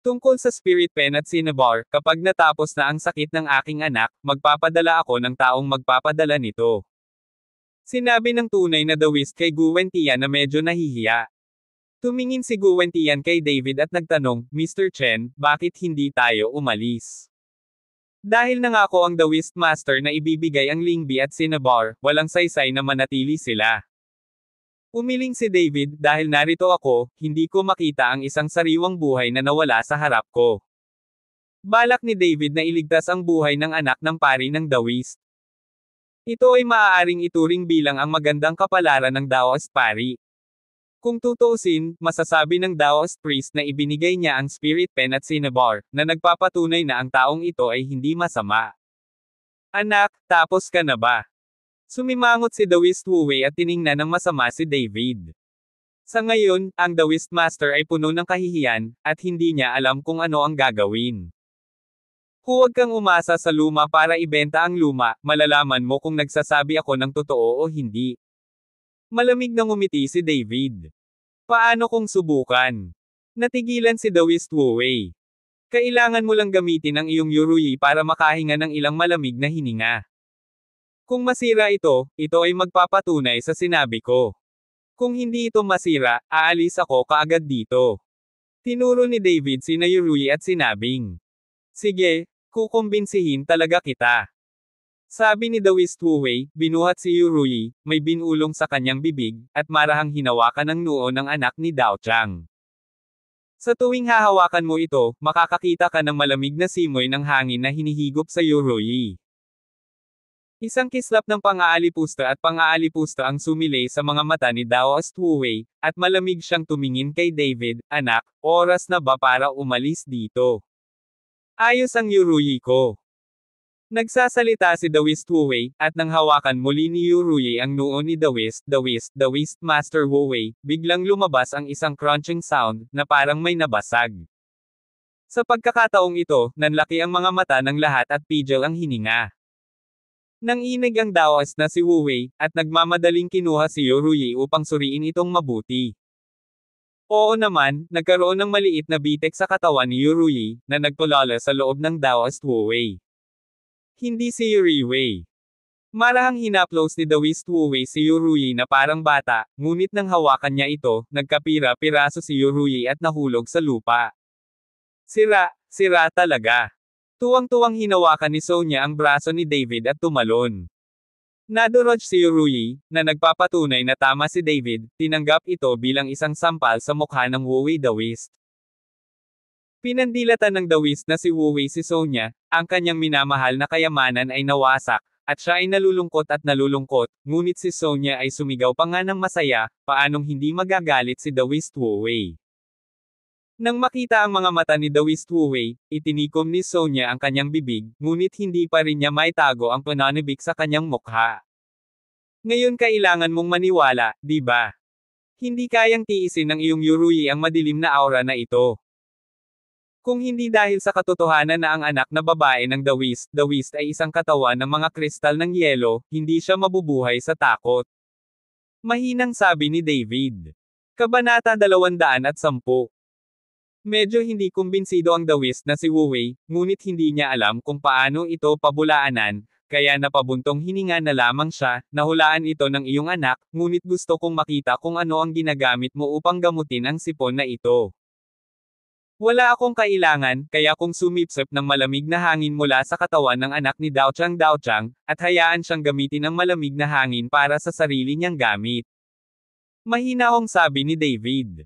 Tungkol sa spirit pen at cinnabar, kapag natapos na ang sakit ng aking anak, magpapadala ako ng taong magpapadala nito. Sinabi ng tunay na dawist kay Guwentian na medyo nahihiya. Tumingin si Guwentian kay David at nagtanong, Mr. Chen, bakit hindi tayo umalis? Dahil ako ang dawist master na ibibigay ang lingbi at cinnabar, walang saysay na manatili sila. Umiling si David dahil narito ako, hindi ko makita ang isang sariwang buhay na nawala sa harap ko. Balak ni David na iligtas ang buhay ng anak ng pari ng Dawis. Ito ay maaaring ituring bilang ang magandang kapalaran ng Daos pari. Kung tutuusin, masasabi ng Daos priest na ibinigay niya ang spirit pen at cinnabar, na nagpapatunay na ang taong ito ay hindi masama. Anak, tapos ka na ba? Sumimangot si The Whist Wuwei at tiningnan ng masama si David. Sa ngayon, ang The Whist Master ay puno ng kahihiyan, at hindi niya alam kung ano ang gagawin. Huwag kang umasa sa luma para ibenta ang luma, malalaman mo kung nagsasabi ako ng totoo o hindi. Malamig na ngumiti si David. Paano kung subukan? Natigilan si The Whist Wuwei. Kailangan mo lang gamitin ang iyong yuruyi para makahinga ng ilang malamig na hininga. Kung masira ito, ito ay magpapatunay sa sinabi ko. Kung hindi ito masira, aalis ako kaagad dito. Tinuro ni David si Nayurui at sinabing, Sige, kukumbinsihin talaga kita. Sabi ni Dawis Huwei, binuhat si Yurui, may binulong sa kanyang bibig, at marahang hinawakan ng noo ng anak ni Dao Chang. Sa tuwing hahawakan mo ito, makakakita ka ng malamig na simoy ng hangin na hinihigop sa Yurui. Isang kislap ng pangaalipusta at pangaalipusta ang sumilay sa mga mata ni Dao Astuway, at malamig siyang tumingin kay David, anak, oras na ba para umalis dito? Ayos ang Yuruyi ko. Nagsasalita si Dawist Wuwei, at nang hawakan muli ni Yuruyi ang noo ni The The West, West, The West Master Wuwei, biglang lumabas ang isang crunching sound, na parang may nabasag. Sa pagkakataong ito, nanlaki ang mga mata ng lahat at pigil ang hininga. Nang inig ang dawas na si Wu Wei, at nagmamadaling kinuha si Yoruyi upang suriin itong mabuti. Oo naman, nagkaroon ng maliit na bitek sa katawan ni Yoruyi, na nagtulala sa loob ng dawas Wu Wei. Hindi si Yuri Wei. Marahang hinaplos ni Dawist Wu Wei si Yoruyi na parang bata, ngunit nang hawakan niya ito, nagkapira-piraso si Yoruyi at nahulog sa lupa. Sira, sira talaga. Tuwang-tuwang hinawakan ni Sonya ang braso ni David at tumalon. Nadurog si Rui, na nagpapatunay na tama si David, tinanggap ito bilang isang sampal sa mukha ng Wuwi Dawist. Pinandilatan ng the Dawist na si Wuwi si Sonya, ang kanyang minamahal na kayamanan ay nawasak, at siya ay nalulungkot at nalulungkot, ngunit si Sonya ay sumigaw pa nga ng masaya, paanong hindi magagalit si the Dawist Wuwei. Nang makita ang mga mata ni Dawis Huwei, itinikom ni Sonya ang kanyang bibig, ngunit hindi pa rin niya maitago ang pananibik sa kanyang mukha. Ngayon kailangan mong maniwala, di ba? Hindi kayang tiisin ng iyong Yurui ang madilim na aura na ito. Kung hindi dahil sa katotohanan na ang anak na babae ng The West, The West ay isang katawan ng mga kristal ng yelo, hindi siya mabubuhay sa takot. Mahinang sabi ni David. Kabanata 210 Medyo hindi kumbinsido ang dawis na si Wu Wei, ngunit hindi niya alam kung paano ito pabulaanan, kaya napabuntong hininga na lamang siya, nahulaan ito ng iyong anak, ngunit gusto kong makita kung ano ang ginagamit mo upang gamutin ang sipon na ito. Wala akong kailangan, kaya kung sumipsip ng malamig na hangin mula sa katawan ng anak ni Daochang Daochang, at hayaan siyang gamitin ang malamig na hangin para sa sarili niyang gamit. Mahina akong sabi ni David.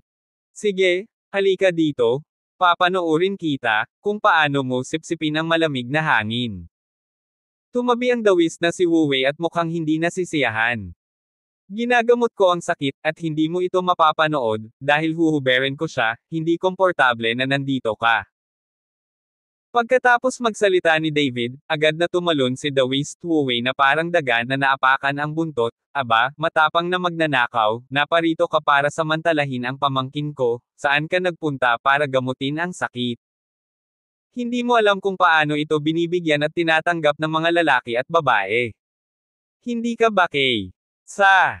Sige, Halika dito, papanoorin kita, kung paano mo sipsipin ang malamig na hangin. Tumabi ang dawis na si Wuwei at mukhang hindi nasisiyahan. Ginagamot ko ang sakit, at hindi mo ito mapapanood, dahil huhuberin ko siya, hindi komportable na nandito ka. Pagkatapos magsalita ni David, agad na tumalon si The Waste Huawei na parang daga na naapakan ang buntot, aba, matapang na magnanakaw, naparito ka para samantalahin ang pamangkin ko, saan ka nagpunta para gamutin ang sakit. Hindi mo alam kung paano ito binibigyan at tinatanggap ng mga lalaki at babae. Hindi ka ba kay? Sa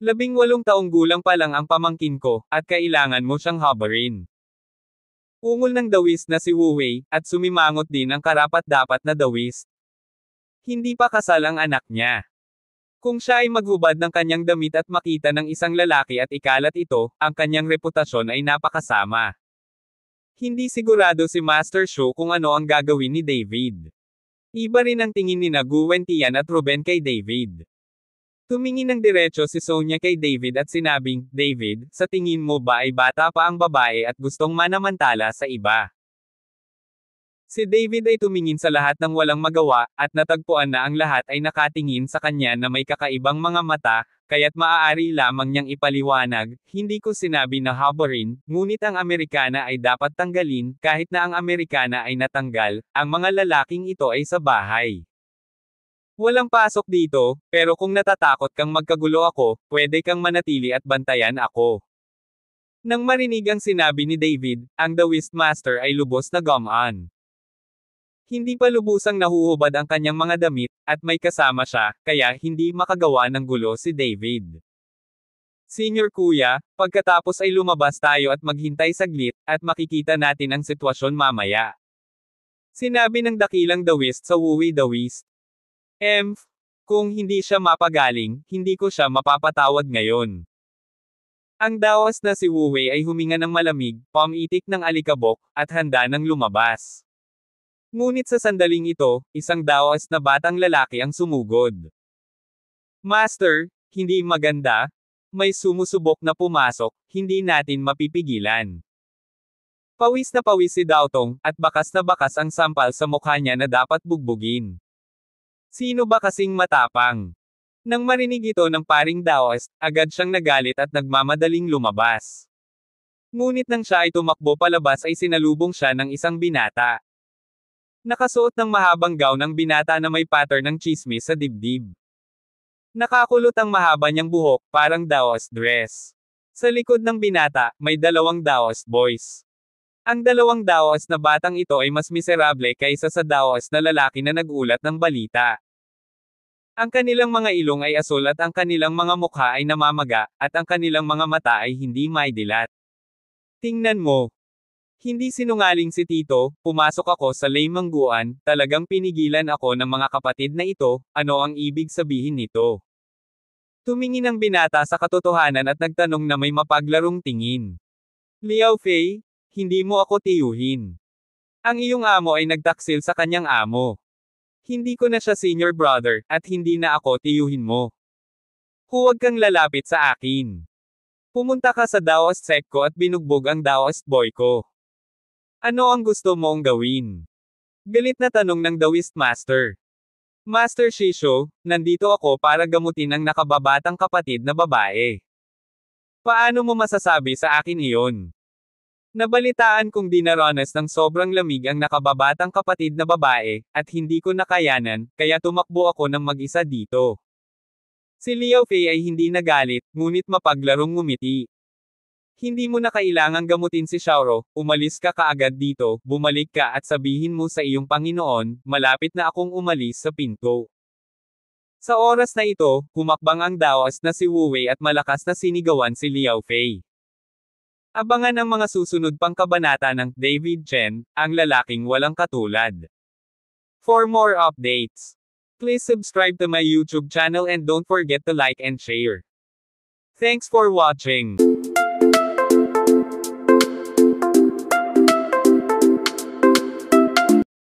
labing walong taong gulang pa lang ang pamangkin ko, at kailangan mo siyang habarin. Ungol ng dawis na si Wu Wei, at sumimangot din ang karapat-dapat na dawis. Hindi pa kasal ang anak niya. Kung siya ay maghubad ng kanyang damit at makita ng isang lalaki at ikalat ito, ang kanyang reputasyon ay napakasama. Hindi sigurado si Master Shu kung ano ang gagawin ni David. Iba rin ang tingin ni na Guwentian at Ruben kay David. Tumingin ng diretso si Sonia kay David at sinabing, David, sa tingin mo ba ay bata pa ang babae at gustong manamantala sa iba? Si David ay tumingin sa lahat ng walang magawa, at natagpuan na ang lahat ay nakatingin sa kanya na may kakaibang mga mata, kaya't maaari lamang niyang ipaliwanag, hindi ko sinabi na haborin, ngunit ang Amerikana ay dapat tanggalin, kahit na ang Amerikana ay natanggal, ang mga lalaking ito ay sa bahay. Walang pasok dito, pero kung natatakot kang magkagulo ako, pwede kang manatili at bantayan ako. Nang marinig ang sinabi ni David, ang The Wistmaster ay lubos na gamaan. Hindi pa lubusang nahuhubad ang kanyang mga damit, at may kasama siya, kaya hindi makagawa ng gulo si David. Senior kuya, pagkatapos ay lumabas tayo at maghintay saglit, at makikita natin ang sitwasyon mamaya. Sinabi ng dakilang The dawist sa The Dawist. M. Kung hindi siya mapagaling, hindi ko siya mapapatawad ngayon. Ang dawas na si Wu Wei ay huminga ng malamig, pamitik ng alikabok, at handa ng lumabas. Ngunit sa sandaling ito, isang dawas na batang lalaki ang sumugod. Master, hindi maganda, may sumusubok na pumasok, hindi natin mapipigilan. Pawis na pawis si Dautong, at bakas na bakas ang sampal sa mukha niya na dapat bugbugin. Sino ba kasing matapang? Nang marinig ito ng paring Daos, agad siyang nagalit at nagmamadaling lumabas. Ngunit nang siya ay tumakbo palabas ay sinalubong siya ng isang binata. Nakasuot ng mahabang gown ng binata na may pattern ng chismis sa dibdib. Nakakulot ang mahaba niyang buhok, parang Daos dress. Sa likod ng binata, may dalawang Daos boys. Ang dalawang Daos na batang ito ay mas miserable kaysa sa Daos na lalaki na nagulat ng balita. Ang kanilang mga ilong ay asul at ang kanilang mga mukha ay namamaga, at ang kanilang mga mata ay hindi may dilat. Tingnan mo. Hindi sinungaling si Tito, pumasok ako sa laymangguan, talagang pinigilan ako ng mga kapatid na ito, ano ang ibig sabihin nito? Tumingin ang binata sa katotohanan at nagtanong na may mapaglarong tingin. Liao Fei, hindi mo ako tiyuhin. Ang iyong amo ay nagtaksil sa kanyang amo. Hindi ko na siya senior brother, at hindi na ako tiyuhin mo. Huwag kang lalapit sa akin. Pumunta ka sa Daoist sect ko at binugbog ang Daoist boy ko. Ano ang gusto mong gawin? Galit na tanong ng Daoist master. Master Shisho, nandito ako para gamutin ang nakababatang kapatid na babae. Paano mo masasabi sa akin iyon? Nabalitaan kong dinaranas ng sobrang lamig ang nakababatang kapatid na babae, at hindi ko nakayanan, kaya tumakbo ako ng mag-isa dito. Si Liao Fei ay hindi nagalit, ngunit mapaglarong ngumiti. Hindi mo na kailangang gamutin si Shaoro, umalis ka kaagad dito, bumalik ka at sabihin mo sa iyong Panginoon, malapit na akong umalis sa pinto. Sa oras na ito, humakbang ang daos na si Wu Wei at malakas na sinigawan si Liao Fei. Abangan ang mga susunod pang kabanata ng David Chen, ang lalaking walang katulad. For more updates, please subscribe to my YouTube channel and don't forget to like and share. Thanks for watching.